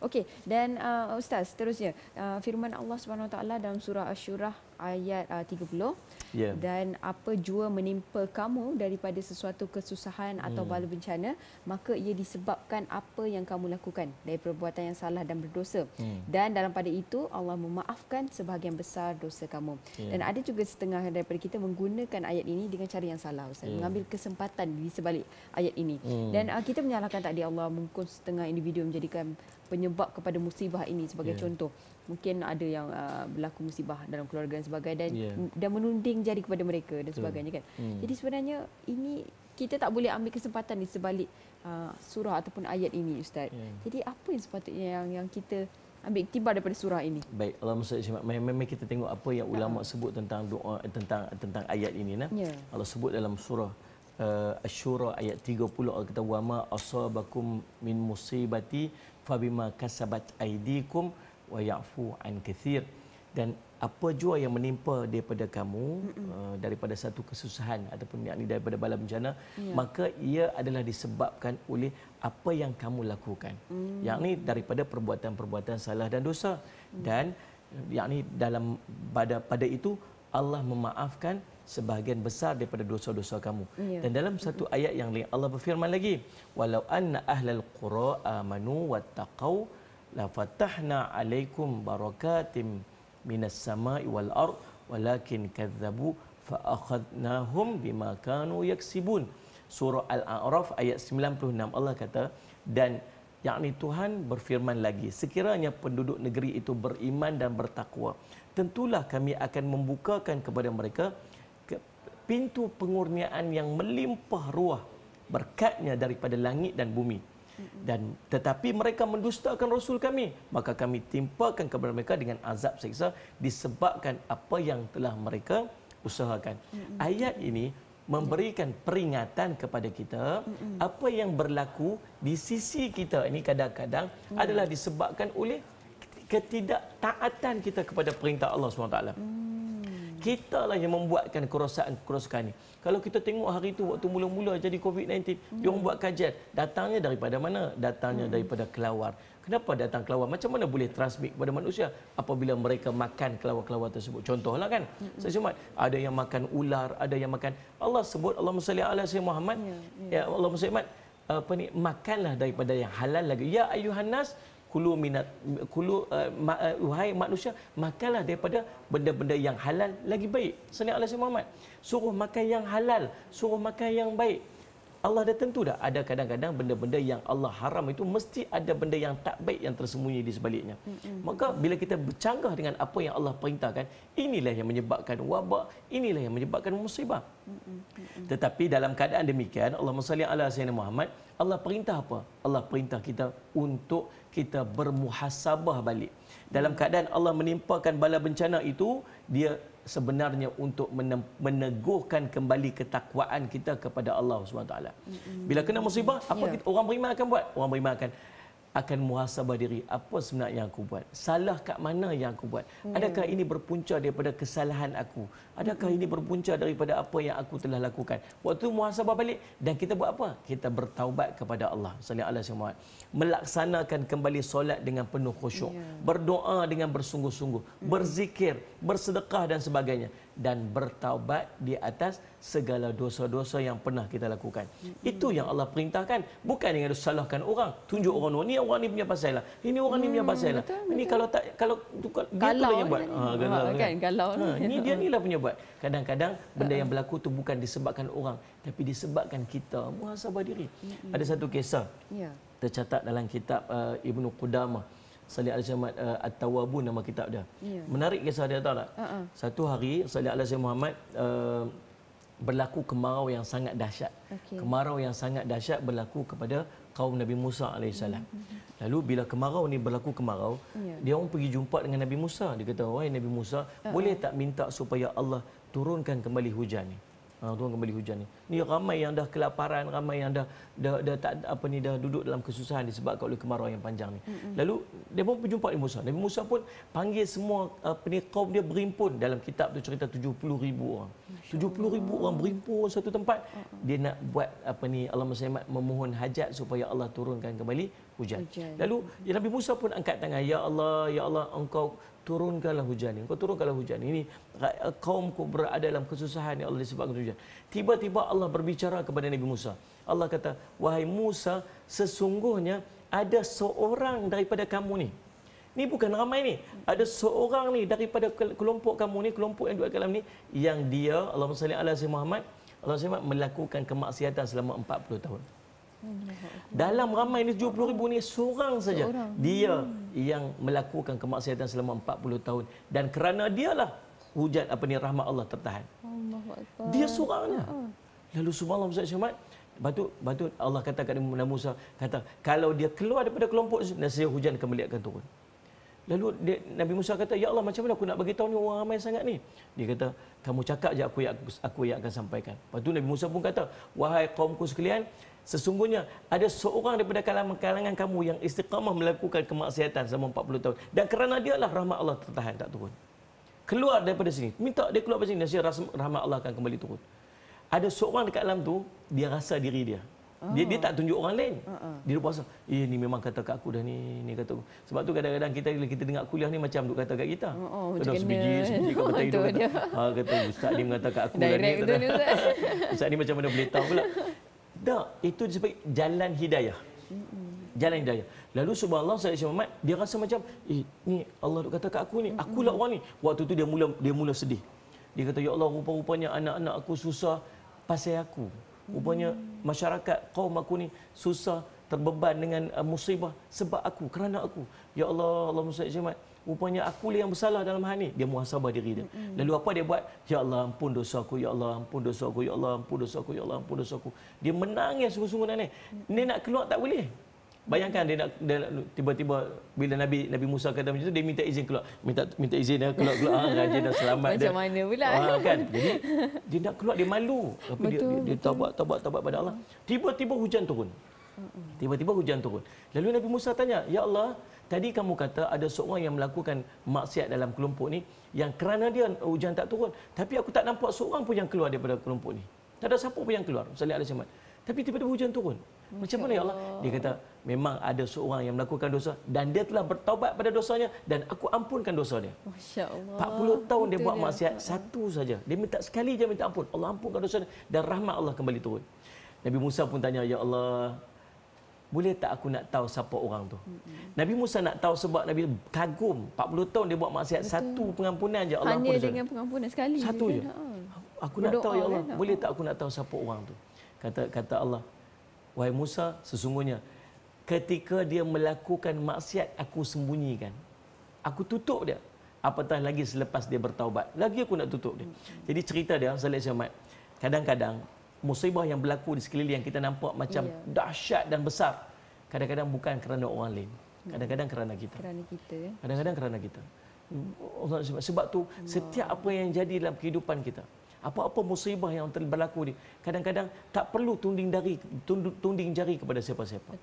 Okey, dan uh, Ustaz, seterusnya. Uh, firman Allah SWT dalam surah Ashurah ayat uh, 30 yeah. dan apa jua menimpa kamu daripada sesuatu kesusahan atau hmm. bala bencana maka ia disebabkan apa yang kamu lakukan dari perbuatan yang salah dan berdosa hmm. dan dalam pada itu Allah memaafkan sebahagian besar dosa kamu yeah. dan ada juga setengah daripada kita menggunakan ayat ini dengan cara yang salah ustaz yeah. mengambil kesempatan di sebalik ayat ini hmm. dan uh, kita menyalahkan takdir Allah mungkin setengah individu menjadikan penyebab kepada musibah ini sebagai yeah. contoh mungkin ada yang uh, berlaku musibah dalam keluarga dan sebagainya dan yeah. dan menunding jari kepada mereka dan sebagainya kan. Hmm. Jadi sebenarnya ini kita tak boleh ambil kesempatan di sebalik uh, surah ataupun ayat ini ustaz. Yeah. Jadi apa yang sepatutnya yang yang kita ambil tiba daripada surah ini? Baik, Allahumma salli wa Memang kita tengok apa yang ulama sebut tentang doa tentang tentang ayat ini nah. Yeah. Allah sebut dalam surah uh, asy ayat 30 Allah kata wa ma asabakum min musibati fabima kasabat aydikum wa ya'fu an kathir dan apa jua yang menimpa daripada kamu uh, daripada satu kesusahan ataupun yakni daripada bala bencana ya. maka ia adalah disebabkan oleh apa yang kamu lakukan mm. yakni daripada perbuatan-perbuatan salah dan dosa mm. dan uh, yakni dalam pada pada itu Allah memaafkan sebahagian besar daripada dosa-dosa kamu. Ya. Dan dalam satu ayat yang lain Allah berfirman lagi, walau anna ahlal qura amanu wattaqau la fatahna alaikum barakatim minas sama'i wal ard walakin kadzabu fa akhadnahum bima kanu yaksibun surah al-a'raf ayat 96 Allah kata dan yakni Tuhan berfirman lagi sekiranya penduduk negeri itu beriman dan bertakwa tentulah kami akan membukakan kepada mereka pintu pengurniaan yang melimpah ruah berkatnya daripada langit dan bumi dan tetapi mereka mendustakan rasul kami maka kami timpakan kepada mereka dengan azab seksa disebabkan apa yang telah mereka usahakan ayat ini memberikan peringatan kepada kita apa yang berlaku di sisi kita ini kadang-kadang mm. adalah disebabkan oleh ketidaktaatan kita kepada perintah Allah SWT kita lah yang membuatkan kerosakan-kerosakan ini. Kalau kita tengok hari itu waktu mula-mula jadi COVID-19, hmm. dia buat kajian. Datangnya daripada mana? Datangnya hmm. daripada kelawar. Kenapa datang kelawar? Macam mana boleh transmit kepada manusia apabila mereka makan kelawar-kelawar tersebut? Contohlah kan, hmm. saya cuman, ada yang makan ular, ada yang makan... Allah sebut, Allah Masalih Allah Sayyid Muhammad, hmm. ya, Allah Masalih Muhammad, apa ni makanlah daripada yang halal lagi ya ayuhan nas kulu minat kulu eh, eh, wahai uh, manusia makanlah daripada benda-benda yang halal lagi baik. Sunnah Allah Muhammad. Suruh makan yang halal, suruh makan yang baik. Allah dah tentu dah ada kadang-kadang benda-benda yang Allah haram itu mesti ada benda yang tak baik yang tersembunyi di sebaliknya. Maka bila kita bercanggah dengan apa yang Allah perintahkan, inilah yang menyebabkan wabak, inilah yang menyebabkan musibah. Tetapi dalam keadaan demikian, Allah Masalli Allah Sayyidina Muhammad, Allah perintah apa? Allah perintah kita untuk kita bermuhasabah balik. Dalam keadaan Allah menimpakan bala bencana itu, dia sebenarnya untuk meneguhkan kembali ketakwaan kita kepada Allah Subhanahu SWT. Bila kena musibah, apa ya. kita, orang beriman akan buat? Orang beriman akan akan muhasabah diri apa sebenarnya yang aku buat salah kat mana yang aku buat hmm. adakah ini berpunca daripada kesalahan aku adakah hmm. ini berpunca daripada apa yang aku telah lakukan waktu muhasabah balik dan kita buat apa kita bertaubat kepada Allah sallallahu alaihi wasallam melaksanakan kembali solat dengan penuh khusyuk ya. berdoa dengan bersungguh-sungguh hmm. berzikir bersedekah dan sebagainya dan bertaubat di atas segala dosa-dosa yang pernah kita lakukan. Hmm. Itu yang Allah perintahkan. Bukan dengan salahkan orang. Tunjuk orang oh, ni orang ni punya pasal lah. Ini orang hmm, ni punya hmm, pasal lah. Ini kalau tak kalau tukar, galau dia yang buat. Kan ha, galau, ha, kan? Kan? galau. Ha, ni dia ha. ni lah punya buat. Kadang-kadang benda yang ha. berlaku tu bukan disebabkan orang. Tapi disebabkan kita muhasabah diri. Hmm. Ada satu kisah. Ya. Tercatat dalam kitab uh, Ibnu Qudamah. Hmm. Salih Al-Syamad uh, At-Tawabun nama kitab dia. Ya. Menarik kisah dia tahu tak? Uh-uh. Satu hari Salih Al-Syamad Muhammad uh, berlaku kemarau yang sangat dahsyat. Okay. Kemarau yang sangat dahsyat berlaku kepada kaum Nabi Musa AS. mm hmm, hmm. Lalu bila kemarau ni berlaku kemarau, yeah. dia orang pergi jumpa dengan Nabi Musa. Dia kata, wahai Nabi Musa, uh-huh. boleh tak minta supaya Allah turunkan kembali hujan ni? Mm-hmm. Ha, ah, turun kembali hujan ni. Ni ramai yang dah kelaparan, ramai yang dah dah, dah tak apa ni dah duduk dalam kesusahan disebabkan oleh kemarau yang panjang ni. Mm-hmm. Lalu dia pun berjumpa Nabi Musa. Nabi Musa pun panggil semua apa ah, ni kaum dia berhimpun dalam kitab tu cerita 70 ribu orang. Masyarakat. 70 ribu orang berhimpun satu tempat. Mm-hmm. Dia nak buat apa ni Allah Masyarakat memohon hajat supaya Allah turunkan kembali hujan. hujan. Lalu ya Nabi Musa pun angkat tangan, "Ya Allah, ya Allah, engkau turunkanlah hujan ini. Kau turunkanlah hujan ini. Eh, kaumku berada dalam kesusahan ya Allah disebabkan hujan. Tiba-tiba Allah berbicara kepada Nabi Musa. Allah kata, wahai Musa, sesungguhnya ada seorang daripada kamu ni. Ini bukan ramai ni. Ada seorang ni daripada kelompok kamu ni, kelompok yang dua kalam ni yang dia Allah Subhanahu Wa Taala Muhammad, Allah S.W.T. melakukan kemaksiatan selama 40 tahun. Hmm, ya dalam ramai ni 70 ribu ni seorang saja. Dia hmm yang melakukan kemaksiatan selama 40 tahun dan kerana dialah hujan apa ni rahmat Allah tertahan. Allahuakbar. Dia seorangnya. Uh. Lalu subhanallah Ustaz Syamat, batu batu Allah kata kepada Nabi Musa kata kalau dia keluar daripada kelompok nasi hujan akan akan turun. Lalu dia, Nabi Musa kata, "Ya Allah, macam mana aku nak bagi tahu ni orang ramai sangat ni?" Dia kata, "Kamu cakap je aku yang aku, aku yang akan sampaikan." Lepas tu Nabi Musa pun kata, "Wahai kaumku sekalian, Sesungguhnya ada seorang daripada kalangan, kalangan kamu yang istiqamah melakukan kemaksiatan selama 40 tahun. Dan kerana dia lah rahmat Allah tertahan tak turun. Keluar daripada sini. Minta dia keluar daripada sini. Nasihat rahmat Allah akan kembali turun. Ada seorang dekat dalam tu, dia rasa diri dia. Dia, dia tak tunjuk orang lain. Ah. Ah. Dia duduk puasa. Eh, ni memang kata kat aku dah ni. ni kata aku. Sebab tu kadang-kadang kita kita dengar kuliah ni macam duk kata kat kita. Oh, oh, sebiji, sebiji kat mata hidup. Kata, ha, kata, ustaz ni mengatakan aku dah ni. Direct ni ustaz ni macam mana boleh tahu pula. Tak, itu disebut jalan hidayah. Jalan hidayah. Lalu subhanallah saya Syekh Muhammad dia rasa macam eh ni Allah kata kat aku ni, aku lah orang ni. Waktu tu dia mula dia mula sedih. Dia kata ya Allah rupa-rupanya anak-anak aku susah pasal aku. Rupanya mm. masyarakat kaum aku ni susah terbeban dengan uh, musibah sebab aku kerana aku ya Allah Allahumma salli alaihi rupanya aku lah yang bersalah dalam hal ni dia muhasabah diri dia lalu apa dia buat ya Allah ampun dosa aku ya Allah ampun dosa aku ya Allah ampun dosa aku ya Allah ampun dosa aku dia menangis sungguh-sungguh dan ni mm nak keluar tak boleh Bayangkan dia nak, tiba-tiba bila Nabi Nabi Musa kata macam tu dia minta izin keluar minta minta izin dia keluar keluar ah, raja dah selamat macam dia. mana pula ah, kan jadi dia nak keluar dia malu tapi betul, dia dia, dia taubat taubat pada Allah tiba-tiba hujan turun Tiba-tiba hujan turun. Lalu Nabi Musa tanya, "Ya Allah, tadi kamu kata ada seorang yang melakukan maksiat dalam kelompok ni yang kerana dia hujan tak turun, tapi aku tak nampak seorang pun yang keluar daripada kelompok ni. Tak ada siapa pun yang keluar." Salih Alaihi Salam. Tapi tiba-tiba hujan turun. Macam mana ya Allah? Dia kata, memang ada seorang yang melakukan dosa dan dia telah bertaubat pada dosanya dan aku ampunkan dosa dia. Masya-Allah. 40 tahun dia buat maksiat satu saja. Dia minta sekali je minta ampun. Allah ampunkan dosa dia dan rahmat Allah kembali turun. Nabi Musa pun tanya, "Ya Allah, boleh tak aku nak tahu siapa orang tu? hmm Nabi Musa nak tahu sebab Nabi kagum 40 tahun dia buat maksiat Betul. satu pengampunan je Allah Hanya dengan pengampunan sekali. Satu kan? je. Kan? Aku Berdoa nak tahu ya Allah, kan? boleh ha. tak aku nak tahu siapa orang tu? Kata kata Allah, "Wahai Musa, sesungguhnya ketika dia melakukan maksiat aku sembunyikan. Aku tutup dia. Apatah lagi selepas dia bertaubat. Lagi aku nak tutup dia." hmm Jadi cerita dia Salih Syamat. Kadang-kadang musibah yang berlaku di sekeliling yang kita nampak macam yeah. dahsyat dan besar kadang-kadang bukan kerana orang lain hmm. kadang-kadang kerana kita kadang-kadang kerana kita sebab tu setiap apa yang jadi dalam kehidupan kita apa-apa musibah yang berlaku ni kadang-kadang tak perlu tunding dari tunding jari kepada siapa-siapa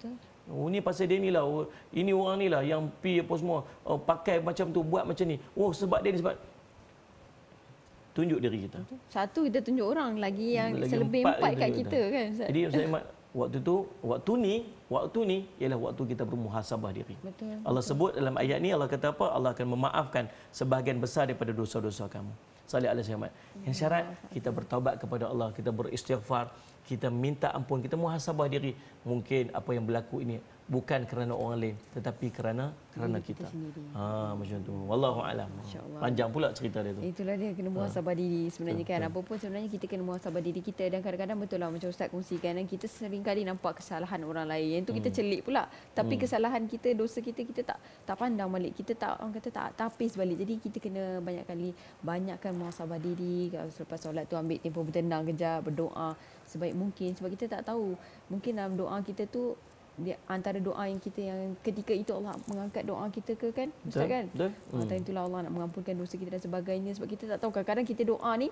oh, ini pasal dia ni lah oh, ini orang ni lah yang pi apa semua oh, pakai macam tu buat macam ni oh sebab dia ni sebab tunjuk diri kita. Satu kita tunjuk orang lagi yang lagi selebih empat, empat kat kita, kita kan Ustaz. Jadi saya Ahmad waktu tu waktu ni waktu ni ialah waktu kita bermuhasabah diri. Betul. Allah betul. sebut dalam ayat ni Allah kata apa? Allah akan memaafkan sebahagian besar daripada dosa-dosa kamu. Salih alaihi Yang syarat kita bertaubat kepada Allah, kita beristighfar, kita minta ampun, kita muhasabah diri. Mungkin apa yang berlaku ini bukan kerana orang lain tetapi kerana kerana kita. kita. Ha macam tu. Wallahu alam. Panjang pula cerita dia tu. Itulah dia kena ha. muhasabah ha. diri sebenarnya betul, kan. Betul. Apapun sebenarnya kita kena muhasabah diri kita dan kadang-kadang betul lah macam ustaz kongsikan dan kita sering kali nampak kesalahan orang lain. Yang tu kita hmm. celik pula. Tapi hmm. kesalahan kita, dosa kita kita tak tak pandang balik. Kita tak orang kata tak tapis balik. Jadi kita kena banyak kali banyakkan muhasabah diri. Selepas solat tu ambil tempoh bertenang kejap, berdoa sebaik mungkin sebab kita tak tahu mungkin dalam doa kita tu dia antara doa yang kita yang ketika itu Allah mengangkat doa kita ke kan ustaz kan betul ah, time hmm. itulah Allah nak mengampunkan dosa kita dan sebagainya sebab kita tak tahu kadang-kadang kita doa ni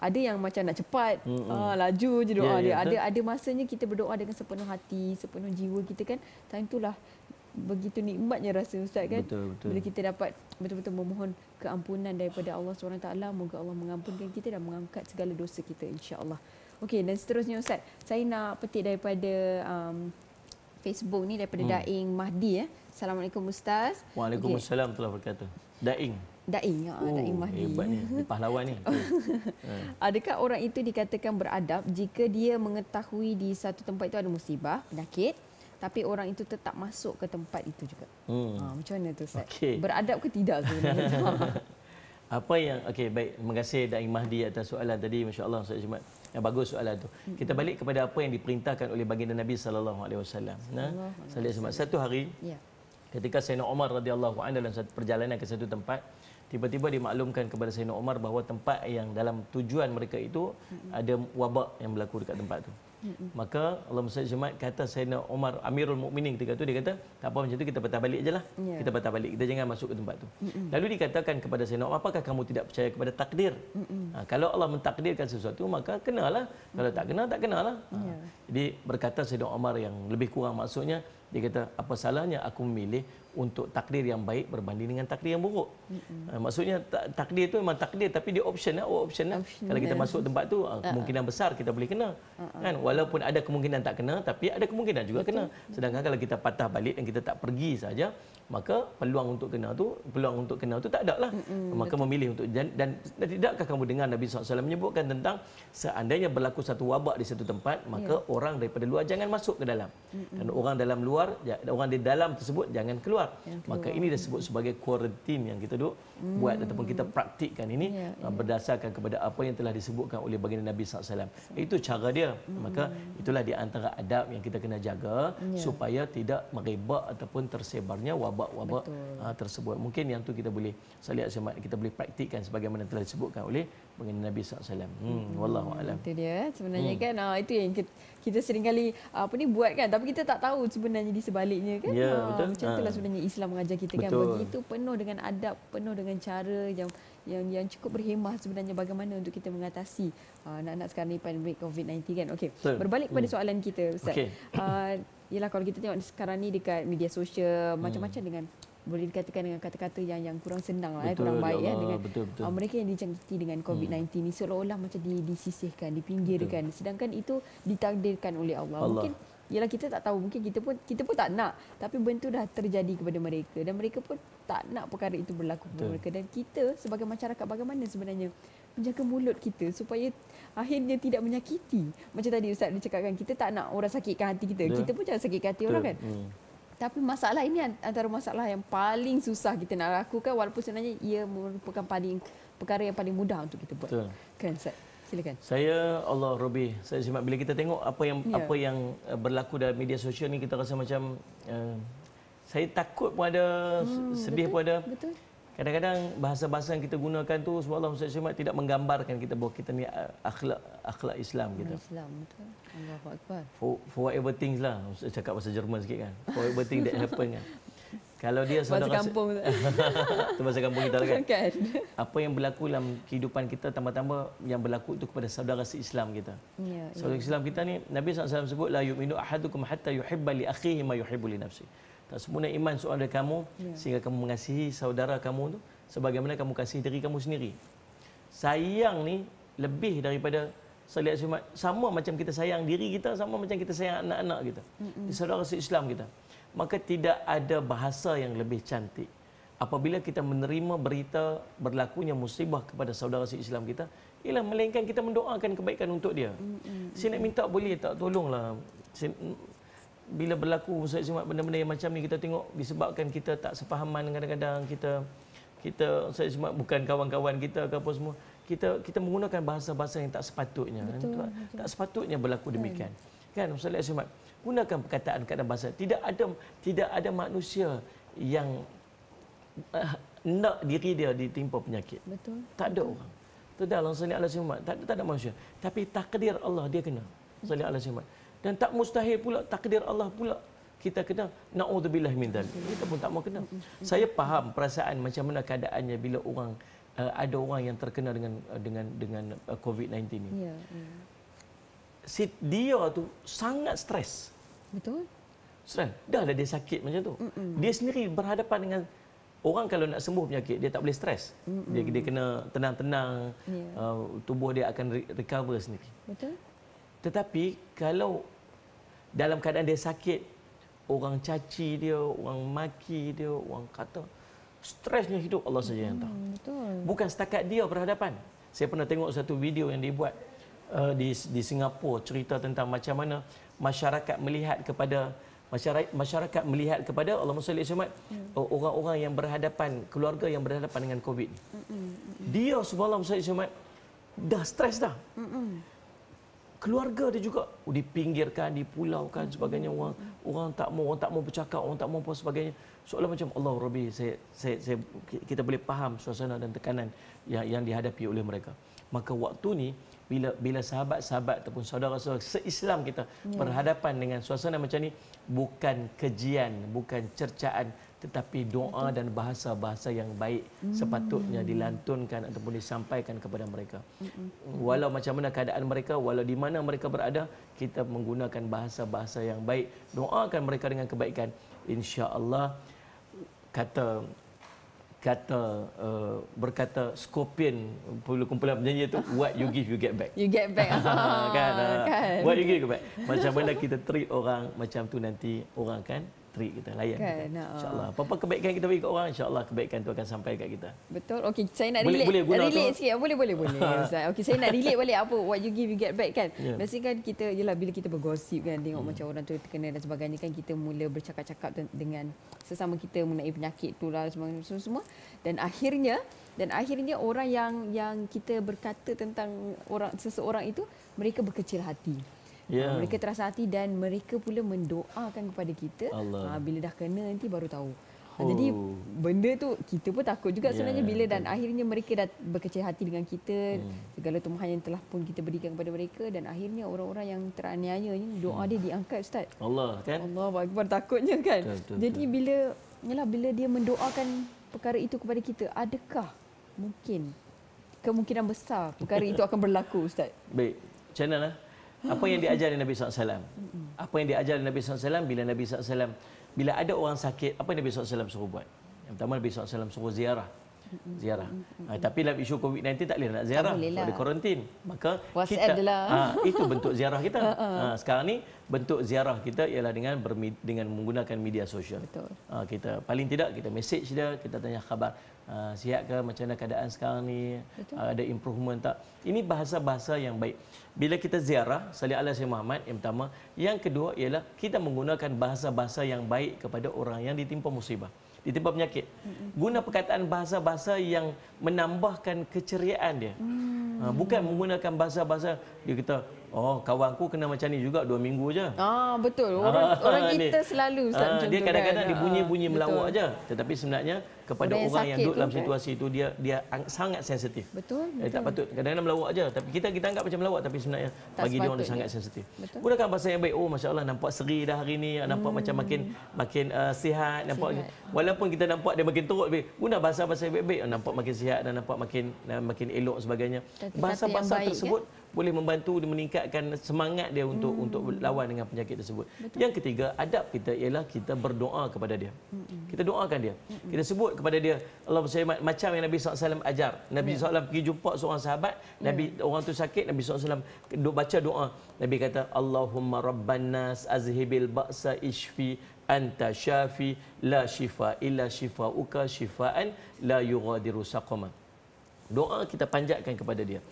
ada yang macam nak cepat hmm ah, hmm. laju je doa yeah, ya, dia yeah, ada that? ada masanya kita berdoa dengan sepenuh hati sepenuh jiwa kita kan time itulah begitu nikmatnya rasa ustaz kan betul, betul. bila kita dapat betul-betul memohon keampunan daripada Allah SWT moga Allah mengampunkan kita dan mengangkat segala dosa kita insya-Allah Okey dan seterusnya Ustaz, saya nak petik daripada um, Facebook ni daripada hmm. Daing Mahdi ya. Assalamualaikum Ustaz. Waalaikumsalam okay. telah berkata. Daing. Daing, ya, oh, Daing Mahdi. Hebat ni, pahlawan ni. Hmm. Adakah orang itu dikatakan beradab jika dia mengetahui di satu tempat itu ada musibah, penyakit, tapi orang itu tetap masuk ke tempat itu juga. Hmm. Ha, macam mana tu Ustaz? Okay. Beradab ke tidak sebenarnya? Apa yang okey baik terima kasih Daing Mahdi atas soalan tadi masya-Allah Ustaz Jimat. Yang bagus soalan tu. Kita balik kepada apa yang diperintahkan oleh baginda Nabi sallallahu alaihi wasallam. Nah, sallallahu alaihi satu hari ya. ketika Sayyidina Umar radhiyallahu anhu dalam satu perjalanan ke satu tempat, tiba-tiba dimaklumkan kepada Sayyidina Umar bahawa tempat yang dalam tujuan mereka itu hmm. ada wabak yang berlaku dekat tempat tu. Maka Allah Musa Jumat kata nak Omar Amirul Mukminin ketika itu dia kata tak apa macam tu kita patah balik ajalah. Ya. Kita patah balik. Kita jangan masuk ke tempat tu. Mm-mm. Lalu dikatakan kepada saya nak apakah kamu tidak percaya kepada takdir? Ha, kalau Allah mentakdirkan sesuatu maka kenalah. Mm-mm. Kalau tak kenal tak kenalah. Ha. Ya. Jadi berkata Sayyidina Omar yang lebih kurang maksudnya dia kata apa salahnya aku memilih untuk takdir yang baik berbanding dengan takdir yang buruk. Mm-hmm. maksudnya takdir itu memang takdir tapi dia option lah, oh, option lah. Optional. Kalau kita masuk tempat tu uh, kemungkinan besar kita boleh kena. Uh-uh. Kan walaupun ada kemungkinan tak kena tapi ada kemungkinan juga Betul. kena. Sedangkan kalau kita patah balik dan kita tak pergi saja maka peluang untuk kena tu peluang untuk kena tu tak ada lah. Mm-hmm. Maka Betul. memilih untuk dan, dan, dan tidakkah kamu dengar Nabi SAW menyebutkan tentang seandainya berlaku satu wabak di satu tempat ya. maka yeah. orang daripada luar jangan masuk ke dalam. Mm-hmm. Dan orang dalam luar orang di dalam tersebut jangan keluar keluar. keluar. Maka ini disebut sebagai kuarantin yang kita duk hmm. buat ataupun kita praktikkan ini ya, uh, ya. berdasarkan kepada apa yang telah disebutkan oleh baginda Nabi SAW. So. Hmm. Itu cara dia. Hmm. Maka itulah di antara adab yang kita kena jaga ya. supaya tidak merebak ataupun tersebarnya wabak-wabak uh, tersebut. Mungkin yang tu kita boleh saya lihat kita boleh praktikkan sebagaimana telah disebutkan oleh baginda Nabi SAW. Hmm, hmm. Wallahu a'lam. Itu dia sebenarnya hmm. kan oh, itu yang kita kita seringkali apa ni buat kan tapi kita tak tahu sebenarnya di sebaliknya kan ya, ah, betul. macam itulah ah. sebenarnya sebenarnya Islam mengajar kita kan. Betul. kan begitu penuh dengan adab penuh dengan cara yang yang yang cukup berhemah sebenarnya bagaimana untuk kita mengatasi uh, anak-anak uh, sekarang ni pandemik COVID-19 kan okey berbalik pada hmm. soalan kita ustaz okay. uh, ialah kalau kita tengok sekarang ni dekat media sosial hmm. macam-macam dengan boleh dikatakan dengan kata-kata yang yang kurang senang lah, eh, betul, kurang ya baik eh, Allah, ya, dengan betul, betul. Uh, mereka yang dijangkiti dengan COVID-19 hmm. ni seolah-olah macam di, disisihkan, dipinggirkan. Betul. Sedangkan itu ditakdirkan oleh Allah. Allah. Mungkin ialah kita tak tahu mungkin kita pun kita pun tak nak tapi benda tu dah terjadi kepada mereka dan mereka pun tak nak perkara itu berlaku kepada mereka dan kita sebagai masyarakat bagaimana sebenarnya menjaga mulut kita supaya akhirnya tidak menyakiti macam tadi ustaz dia cakapkan kita tak nak orang sakitkan hati kita yeah. kita pun jangan sakitkan hati Betul. orang kan hmm. tapi masalah ini antara masalah yang paling susah kita nak lakukan walaupun sebenarnya ia merupakan paling perkara yang paling mudah untuk kita buat Betul. kan ustaz Silakan. Saya Allah Robi. Saya simak bila kita tengok apa yang ya. apa yang eh, berlaku dalam media sosial ni kita rasa macam uh, saya takut pun ada hmm, sedih betul, pun ada. Kadang-kadang bahasa-bahasa yang kita gunakan tu semua Allah Subhanahu Wa tidak menggambarkan kita bahawa kita ni eh, akhlak akhlak Islam kita. Islam betul. Allahu Akbar. For, for whatever things lah. Saya cakap bahasa Jerman sikit kan. For whatever thing that happen kan. Kalau dia sedang masa kampung tu. masa kampung kita lah kan. kan. Apa yang berlaku dalam kehidupan kita tambah-tambah yang berlaku itu kepada saudara se-Islam kita. Ya, ya. saudara ya. Islam kita ni Nabi SAW sebut la yu'minu ahadukum hatta yuhibba li akhihi ma yuhibbu li nafsi. Tak sempurna iman seorang dari kamu ya. sehingga kamu mengasihi saudara kamu tu sebagaimana kamu kasih diri kamu sendiri. Sayang ni lebih daripada Salih Asyumat, sama macam kita sayang diri kita, sama macam kita sayang anak-anak kita. Mm-mm. Saudara seislam Islam kita maka tidak ada bahasa yang lebih cantik. Apabila kita menerima berita berlakunya musibah kepada saudara si Islam kita, ialah melainkan kita mendoakan kebaikan untuk dia. Mm-hmm. Saya nak minta boleh tak tolonglah. Mm, bila berlaku musibah benda-benda yang macam ni kita tengok disebabkan kita tak sepahaman kadang-kadang kita kita saya cuma bukan kawan-kawan kita ke apa semua kita kita menggunakan bahasa-bahasa yang tak sepatutnya betul, kan? betul. tak sepatutnya berlaku kan? demikian betul. kan ustaz Ahmad gunakan perkataan kata bahasa tidak ada tidak ada manusia yang uh, nak diri dia ditimpa penyakit betul tak ada betul. orang tu langsung ni Allah Subhanahu tak ada tak ada manusia tapi takdir Allah dia kena sallallahu Allah wasallam dan tak mustahil pula takdir Allah pula kita kena naudzubillah min dzalik kita pun tak mau kena saya faham perasaan macam mana keadaannya bila orang eh, ada orang yang terkena dengan dengan dengan eh, covid-19 ni ya, ya si dia tu sangat stres. Betul. Stres. Dah lah dia sakit macam tu. Mm-mm. Dia sendiri berhadapan dengan orang kalau nak sembuh penyakit dia tak boleh stres. Mm-mm. Dia dia kena tenang-tenang yeah. uh, tubuh dia akan recover sendiri. Betul. Tetapi kalau dalam keadaan dia sakit orang caci dia, orang maki dia, orang kata stresnya hidup Allah saja yang tahu. Mm, betul. Bukan setakat dia berhadapan. Saya pernah tengok satu video yang dia buat uh, di di Singapura cerita tentang macam mana masyarakat melihat kepada masyarakat masyarakat melihat kepada Allah Subhanahu Wa Taala orang-orang yang berhadapan keluarga yang berhadapan dengan COVID. Hmm, hmm, hmm. Dia subhanallah Ustaz Ismail dah stres dah. Keluarga dia juga dipinggirkan, dipulaukan sebagainya orang orang tak mau orang tak mau bercakap, orang tak mau apa sebagainya. Soalan macam Allah robi, saya, saya, saya, kita boleh faham suasana dan tekanan yang yang dihadapi oleh mereka. Maka waktu ni bila bila sahabat-sahabat ataupun saudara-saudara se-Islam kita ya. berhadapan dengan suasana macam ni bukan kejian bukan cercaan tetapi doa dan bahasa-bahasa yang baik hmm. sepatutnya dilantunkan ataupun disampaikan kepada mereka. Walau macam mana keadaan mereka, walau di mana mereka berada, kita menggunakan bahasa-bahasa yang baik, doakan mereka dengan kebaikan. Insya-Allah kata kata uh, berkata skopin kumpulan penyanyi tu what you give you get back you get back kan, uh, kan. what you give you get back macam mana kita treat orang macam tu nanti orang kan trik kita layan kan, kita. Ha. Nah. InsyaAllah. Apa-apa kebaikan kita bagi ke orang, insyaAllah kebaikan tu akan sampai kat kita. Betul. Okey, saya nak relate. Boleh, boleh relate sikit. Boleh, boleh, boleh. Okey, saya nak relate balik apa. What you give, you get back kan. Yeah. Biasanya kan kita, yelah, bila kita bergosip kan, tengok hmm. macam orang tu terkena dan sebagainya kan, kita mula bercakap-cakap dengan sesama kita mengenai penyakit tu lah, semua, semua, semua. Dan akhirnya, dan akhirnya orang yang yang kita berkata tentang orang seseorang itu, mereka berkecil hati. Yeah. Ya. Ha, mereka terasa hati dan mereka pula mendoakan kepada kita. Allah. Ah, bila dah kena nanti baru tahu. Ah, oh. Jadi benda tu kita pun takut juga yeah. sebenarnya ya, bila dan akhirnya mereka dah berkecil hati dengan kita. Yeah. Hmm. Segala tumpahan yang telah pun kita berikan kepada mereka. Dan akhirnya orang-orang yang teraniaya ni doa hmm. dia diangkat Ustaz. Allah kan? Allah Akbar takutnya kan? Betul, betul, jadi betul. bila yalah, bila dia mendoakan perkara itu kepada kita, adakah mungkin kemungkinan besar perkara itu akan berlaku Ustaz? Baik, channel lah. Apa yang diajar Nabi SAW? Apa yang diajar Nabi SAW bila Nabi SAW bila ada orang sakit, apa yang Nabi SAW suruh buat? Yang pertama Nabi SAW suruh ziarah ziarah. Ha, tapi dalam isu COVID-19 tak boleh nak ziarah. Tak boleh kuarantin. Lah. Maka WhatsApp kita, adalah. Ha, ah, itu bentuk ziarah kita. Ha, ha. Ah, sekarang ni bentuk ziarah kita ialah dengan dengan menggunakan media sosial. Ha, kita paling tidak kita message dia, kita tanya khabar. Ha, sihat ke macam mana keadaan sekarang ni? Ha, ada improvement tak? Ini bahasa-bahasa yang baik. Bila kita ziarah, Salih Allah Syed Muhammad yang pertama. Yang kedua ialah kita menggunakan bahasa-bahasa yang baik kepada orang yang ditimpa musibah ditimpa penyakit. Guna perkataan bahasa-bahasa yang menambahkan keceriaan dia. Hmm. Bukan menggunakan bahasa-bahasa dia kata Oh, kawan aku kena macam ni juga dua minggu aja. Ah, betul. Ah, orang, orang kita ni. selalu ah, macam dia kadang-kadang kan? dia bunyi-bunyi ah, melawak aja. Tetapi sebenarnya kepada sebenarnya orang yang duduk dalam kan. situasi kan? itu dia dia sangat sensitif. Betul. betul. Eh, tak patut kadang-kadang melawak aja. Tapi kita kita anggap macam melawak tapi sebenarnya tak bagi dia orang sangat sensitif. Betul. Gunakan bahasa yang baik. Oh, masya-Allah nampak seri dah hari ni. Nampak hmm. macam makin makin uh, sihat, nampak sihat. walaupun kita nampak dia makin teruk tapi guna bahasa-bahasa yang baik-baik oh, nampak makin sihat dan nampak makin eh, makin elok sebagainya. Bahasa-bahasa ya? tersebut ya? boleh membantu meningkatkan semangat dia untuk hmm. untuk lawan dengan penyakit tersebut. Betul. Yang ketiga, adab kita ialah kita berdoa kepada dia. Hmm. Kita doakan dia. Hmm. Kita sebut kepada dia, Allah SWT, macam yang Nabi SAW ajar. Nabi yeah. SAW pergi jumpa seorang sahabat, Nabi ya. orang tu sakit, Nabi SAW baca doa. Nabi kata, Allahumma rabban rabbannas azhibil ba'sa ishfi anta syafi la shifa illa shifa uka shifaan la yugadiru saqamah doa kita panjatkan kepada dia.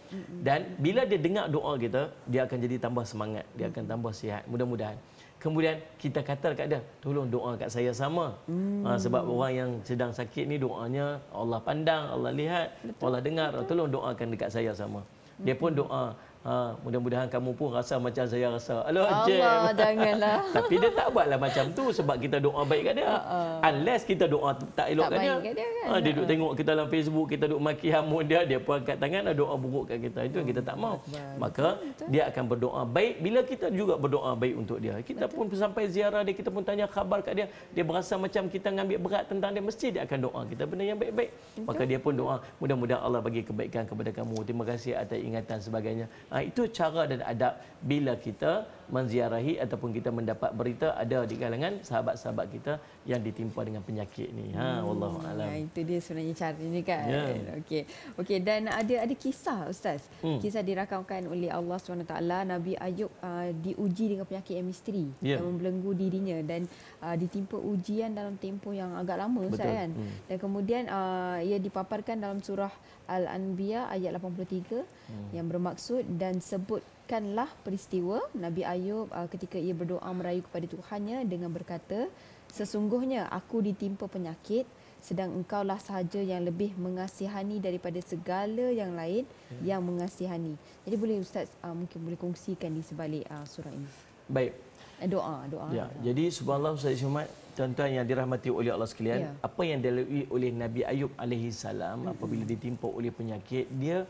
Dan bila dia dengar doa kita, dia akan jadi tambah semangat, dia akan tambah sihat. Mudah-mudahan. Kemudian kita kata dekat dia, tolong doa kat saya sama. Hmm. Ha, sebab orang yang sedang sakit ni doanya Allah pandang, Allah lihat, Betul. Allah dengar. Betul. Tolong doakan dekat saya sama. Hmm. Dia pun doa Ha, mudah-mudahan kamu pun rasa macam saya rasa. Aloh, Allah, jam. janganlah. Tapi dia tak buatlah macam tu sebab kita doa baik kat dia. Uh, Unless kita doa tak elok tak kat, dia. kat dia. Kan? Ha, dia duduk tengok kita dalam Facebook, kita duduk maki hamun dia, dia pun angkat tangan dan doa buruk kat kita. Itu yang kita tak mau. Maka dia akan berdoa baik bila kita juga berdoa baik untuk dia. Kita Betul. pun sampai ziarah dia, kita pun tanya khabar kat dia. Dia berasa macam kita ngambil berat tentang dia. Mesti dia akan doa kita benda yang baik-baik. Maka dia pun doa. Mudah-mudahan Allah bagi kebaikan kepada kamu. Terima kasih atas ingatan sebagainya. Ha, itu cara dan adab bila kita menziarahi ataupun kita mendapat berita ada di kalangan sahabat-sahabat kita yang ditimpa dengan penyakit ni. Ha hmm, wallahu hmm. alam. Ya, itu dia sebenarnya ni kan. Ya. Okey. Okey dan ada ada kisah ustaz. Hmm. Kisah dirakamkan oleh Allah SWT. Nabi Ayub uh, diuji dengan penyakit yang misteri ya. yang membelenggu dirinya dan uh, ditimpa ujian dalam tempoh yang agak lama ustaz kan. Hmm. Dan kemudian uh, ia dipaparkan dalam surah Al-Anbiya ayat 83 hmm. yang bermaksud dan sebut Ingatkanlah peristiwa Nabi Ayub uh, ketika ia berdoa merayu kepada Tuhannya dengan berkata, Sesungguhnya aku ditimpa penyakit, sedang engkaulah sahaja yang lebih mengasihani daripada segala yang lain hmm. yang mengasihani. Jadi boleh Ustaz uh, mungkin boleh kongsikan di sebalik uh, surah ini. Baik. Eh, doa, doa. Ya. Doa. Jadi subhanallah Ustaz Ismail, tuan-tuan yang dirahmati oleh Allah sekalian, ya. apa yang dilalui oleh Nabi Ayub alaihi salam hmm. apabila ditimpa oleh penyakit, dia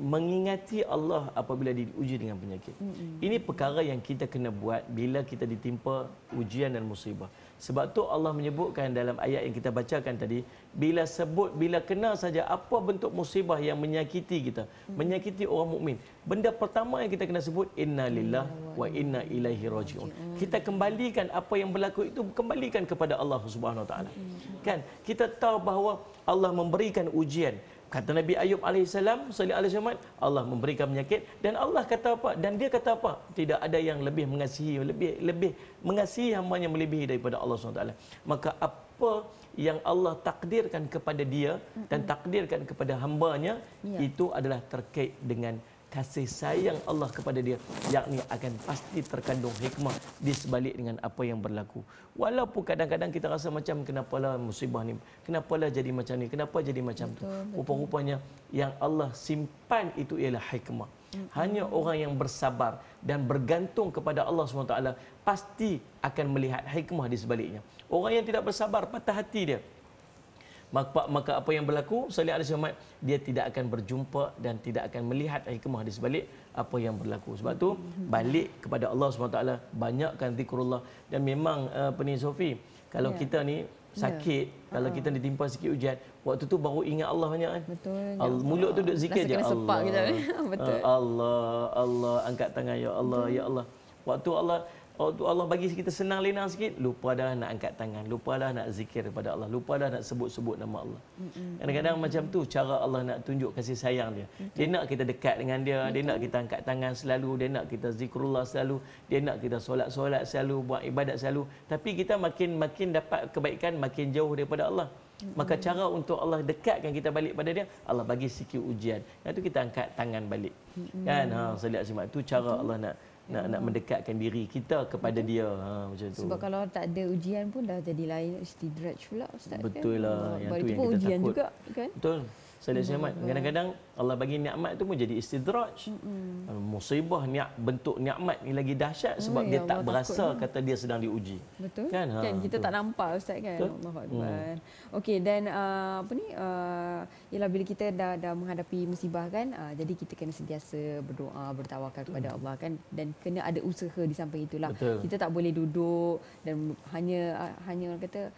mengingati Allah apabila diuji dengan penyakit. Mm-hmm. Ini perkara yang kita kena buat bila kita ditimpa ujian dan musibah. Sebab tu Allah menyebutkan dalam ayat yang kita bacakan tadi, bila sebut bila kena saja apa bentuk musibah yang menyakiti kita, mm-hmm. menyakiti orang mukmin. Benda pertama yang kita kena sebut inna lillah wa inna ilaihi rajiun. Kita kembalikan apa yang berlaku itu kembalikan kepada Allah Subhanahu Wa taala. Kan? Kita tahu bahawa Allah memberikan ujian Kata Nabi Ayub AS, Allah memberikan penyakit. Dan Allah kata apa? Dan dia kata apa? Tidak ada yang lebih mengasihi, lebih lebih mengasihi hamba yang melebihi daripada Allah SWT. Maka apa yang Allah takdirkan kepada dia dan takdirkan kepada hambanya, ya. itu adalah terkait dengan kasih sayang Allah kepada dia yakni akan pasti terkandung hikmah di sebalik dengan apa yang berlaku walaupun kadang-kadang kita rasa macam kenapa lah musibah ni kenapa lah jadi macam ni kenapa jadi macam betul, tu betul. rupa-rupanya yang Allah simpan itu ialah hikmah hanya orang yang bersabar dan bergantung kepada Allah SWT pasti akan melihat hikmah di sebaliknya. Orang yang tidak bersabar, patah hati dia maka, maka apa yang berlaku Salih Ali Syamad dia tidak akan berjumpa dan tidak akan melihat hikmah di sebalik apa yang berlaku sebab tu balik kepada Allah SWT banyakkan zikrullah dan memang uh, eh, peni Sofi kalau yeah. kita ni ya. sakit yeah. kalau uh. kita ditimpa sikit ujian waktu tu baru ingat Allah banyak kan betul ya Al- mulut tu duk zikir Rasa je Allah betul ah, Allah Allah angkat tangan ya Allah ya betul. ya Allah waktu Allah Oh, tu Allah bagi kita senang lenang sikit, lupa dah nak angkat tangan, lupa dah nak zikir kepada Allah, lupa dah nak sebut-sebut nama Allah. Kadang-kadang mm-hmm. macam tu cara Allah nak tunjuk kasih sayang dia. Mm-hmm. Dia nak kita dekat dengan dia, mm-hmm. dia nak kita angkat tangan selalu, dia nak kita zikrullah selalu, dia nak kita solat-solat selalu, buat ibadat selalu. Tapi kita makin-makin dapat kebaikan, makin jauh daripada Allah. Maka cara untuk Allah dekatkan kita balik pada dia Allah bagi sikit ujian Yang tu kita angkat tangan balik Kan ha, Saya simak tu cara Allah nak nak nak mendekatkan diri kita kepada dia ha macam tu sebab kalau tak ada ujian pun dah jadi lain istidraj pula ustaz kan? betul kan lah yang tu yang kita ujian takut juga kan betul saya nak hmm Kadang-kadang Allah bagi nikmat tu pun jadi istidraj. Mm-hmm. Musibah niat bentuk nikmat ni lagi dahsyat hmm, sebab oh, dia tak Allah berasa takut, lah. kata dia sedang diuji. Betul. Kan? Ha, kan kita betul. tak nampak ustaz kan. Allahuakbar. Hmm. Okey dan uh, apa ni uh, bila kita dah dah menghadapi musibah kan uh, jadi kita kena sentiasa berdoa, bertawakal kepada hmm. Allah kan dan kena ada usaha di samping itulah. Betul. Kita tak boleh duduk dan hanya uh, hanya orang kata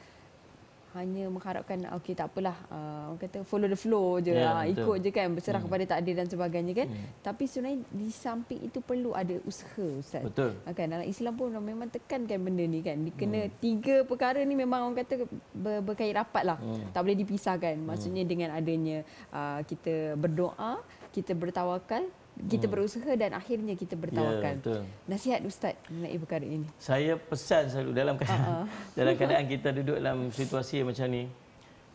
hanya mengharapkan okey tak apalah uh, orang kata follow the flow je yeah, uh, lah, ikut je kan berserah hmm. kepada takdir dan sebagainya kan hmm. tapi sebenarnya di samping itu perlu ada usaha ustaz betul. Ah, kan dalam Islam pun memang tekankan benda ni kan kena hmm. tiga perkara ni memang orang kata ber, berkait rapat lah hmm. tak boleh dipisahkan maksudnya hmm. dengan adanya uh, kita berdoa kita bertawakal kita hmm. berusaha dan akhirnya kita bertawakal. Ya, Nasihat ustaz mengenai perkara ini. Saya pesan selalu dalam ha, ha. keadaan uh-uh. dalam keadaan kita duduk dalam situasi macam ni,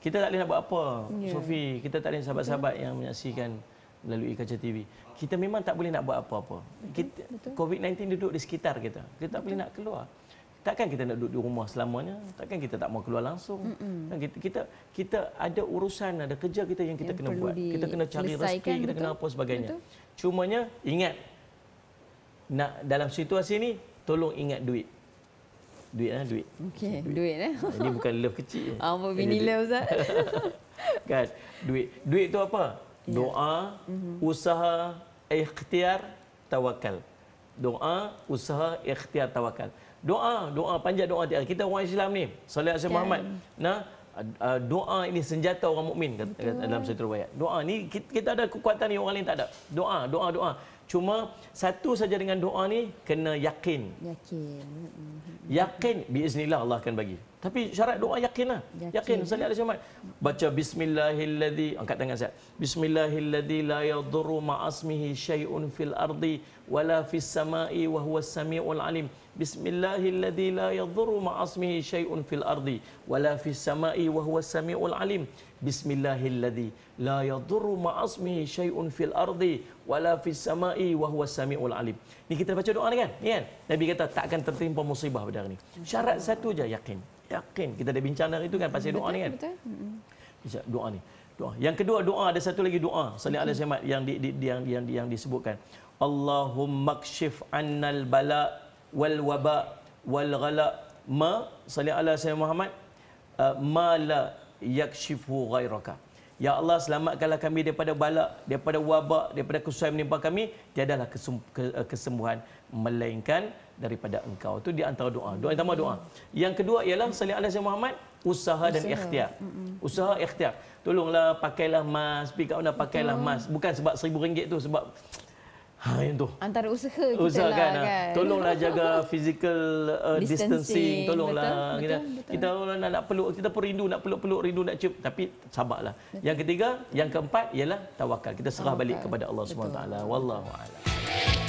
kita tak boleh nak buat apa. Ya. Sofi, kita tak ada sahabat-sahabat yang menyaksikan melalui kaca TV. Kita memang tak boleh nak buat apa-apa. COVID-19 duduk di sekitar kita. Kita tak Betul. boleh nak keluar. Takkan kita nak duduk di rumah selamanya? Takkan kita tak mau keluar langsung? Kan kita, kita kita ada urusan, ada kerja kita yang kita yang kena buat. Kita kena cari rezeki, kita kena apa sebagainya. Betul. Cumanya ingat nak dalam situasi ni tolong ingat duit. Duit lah, duit. Okey, duit. duit. eh. Ha, ini bukan love kecil. Amor ah, bini love, Ustaz. kan, duit. Duit tu apa? Ya. Doa, mhm. usaha, ikhtiar, tawakal. Doa, usaha, ikhtiar, tawakal. Doa, doa, panjang doa. Kita orang Islam ni, salat Asyid yeah. Muhammad. Nah, uh, doa ini senjata orang mukmin dalam satu riwayat. Doa ni kita ada kekuatan yang orang lain tak ada. Doa, doa, doa. Cuma satu saja dengan doa ni kena yakin. Yakin. Yakin biiznillah Allah akan bagi. Tapi syarat doa yakinlah. Yakin. yakin. ada Jumaat. Baca Bismillahilladzi. Angkat tangan saya. Bismillahilladzi la yadhurru ma'asmihi syai'un fil ardi. ولا في السماء وهو السميع العليم بسم الله الذي لا يضر مع اسمه شيء في الارض ولا في السماء وهو السميع العليم بسم الله الذي لا يضر مع اسمه شيء في الارض ولا في السماء وهو السميع العليم ni kita baca doa ni kan ni kan nabi kata takkan tertimpa musibah pada hari ni syarat satu je yakin yakin kita dah bincang dah itu kan pasal doa ni kan betul doa ni doa yang kedua doa ada satu lagi doa sallallahu alaihi wasallam yang di, yang yang yang disebutkan Allahumma kshif anna al-bala wal waba wal ghala ma salli ala sayyidina Muhammad uh, ma la yakshifu ghairaka Ya Allah selamatkanlah kami daripada bala daripada wabak, daripada kesusahan menimpa kami tiadalah uh, kesembuhan melainkan daripada engkau tu di antara doa doa antara doa yang kedua ialah salli ala sayyidina Muhammad usaha dan ikhtiar usaha ikhtiar tolonglah pakailah mas pergi kat mana pakailah mas bukan sebab seribu ringgit tu sebab Ha, yang tu. Antara usaha kita usaha lah, kan, ha. kan. Tolonglah jaga physical uh, distancing. Tolonglah. Betul, kita betul, kita nak, nak peluk. Kita pun rindu nak peluk-peluk. Rindu nak cium. Tapi sabarlah. Betul. Yang ketiga, yang keempat ialah tawakal. Kita serah betul. balik kepada Allah SWT. Wallahu'ala. Wallahu'ala.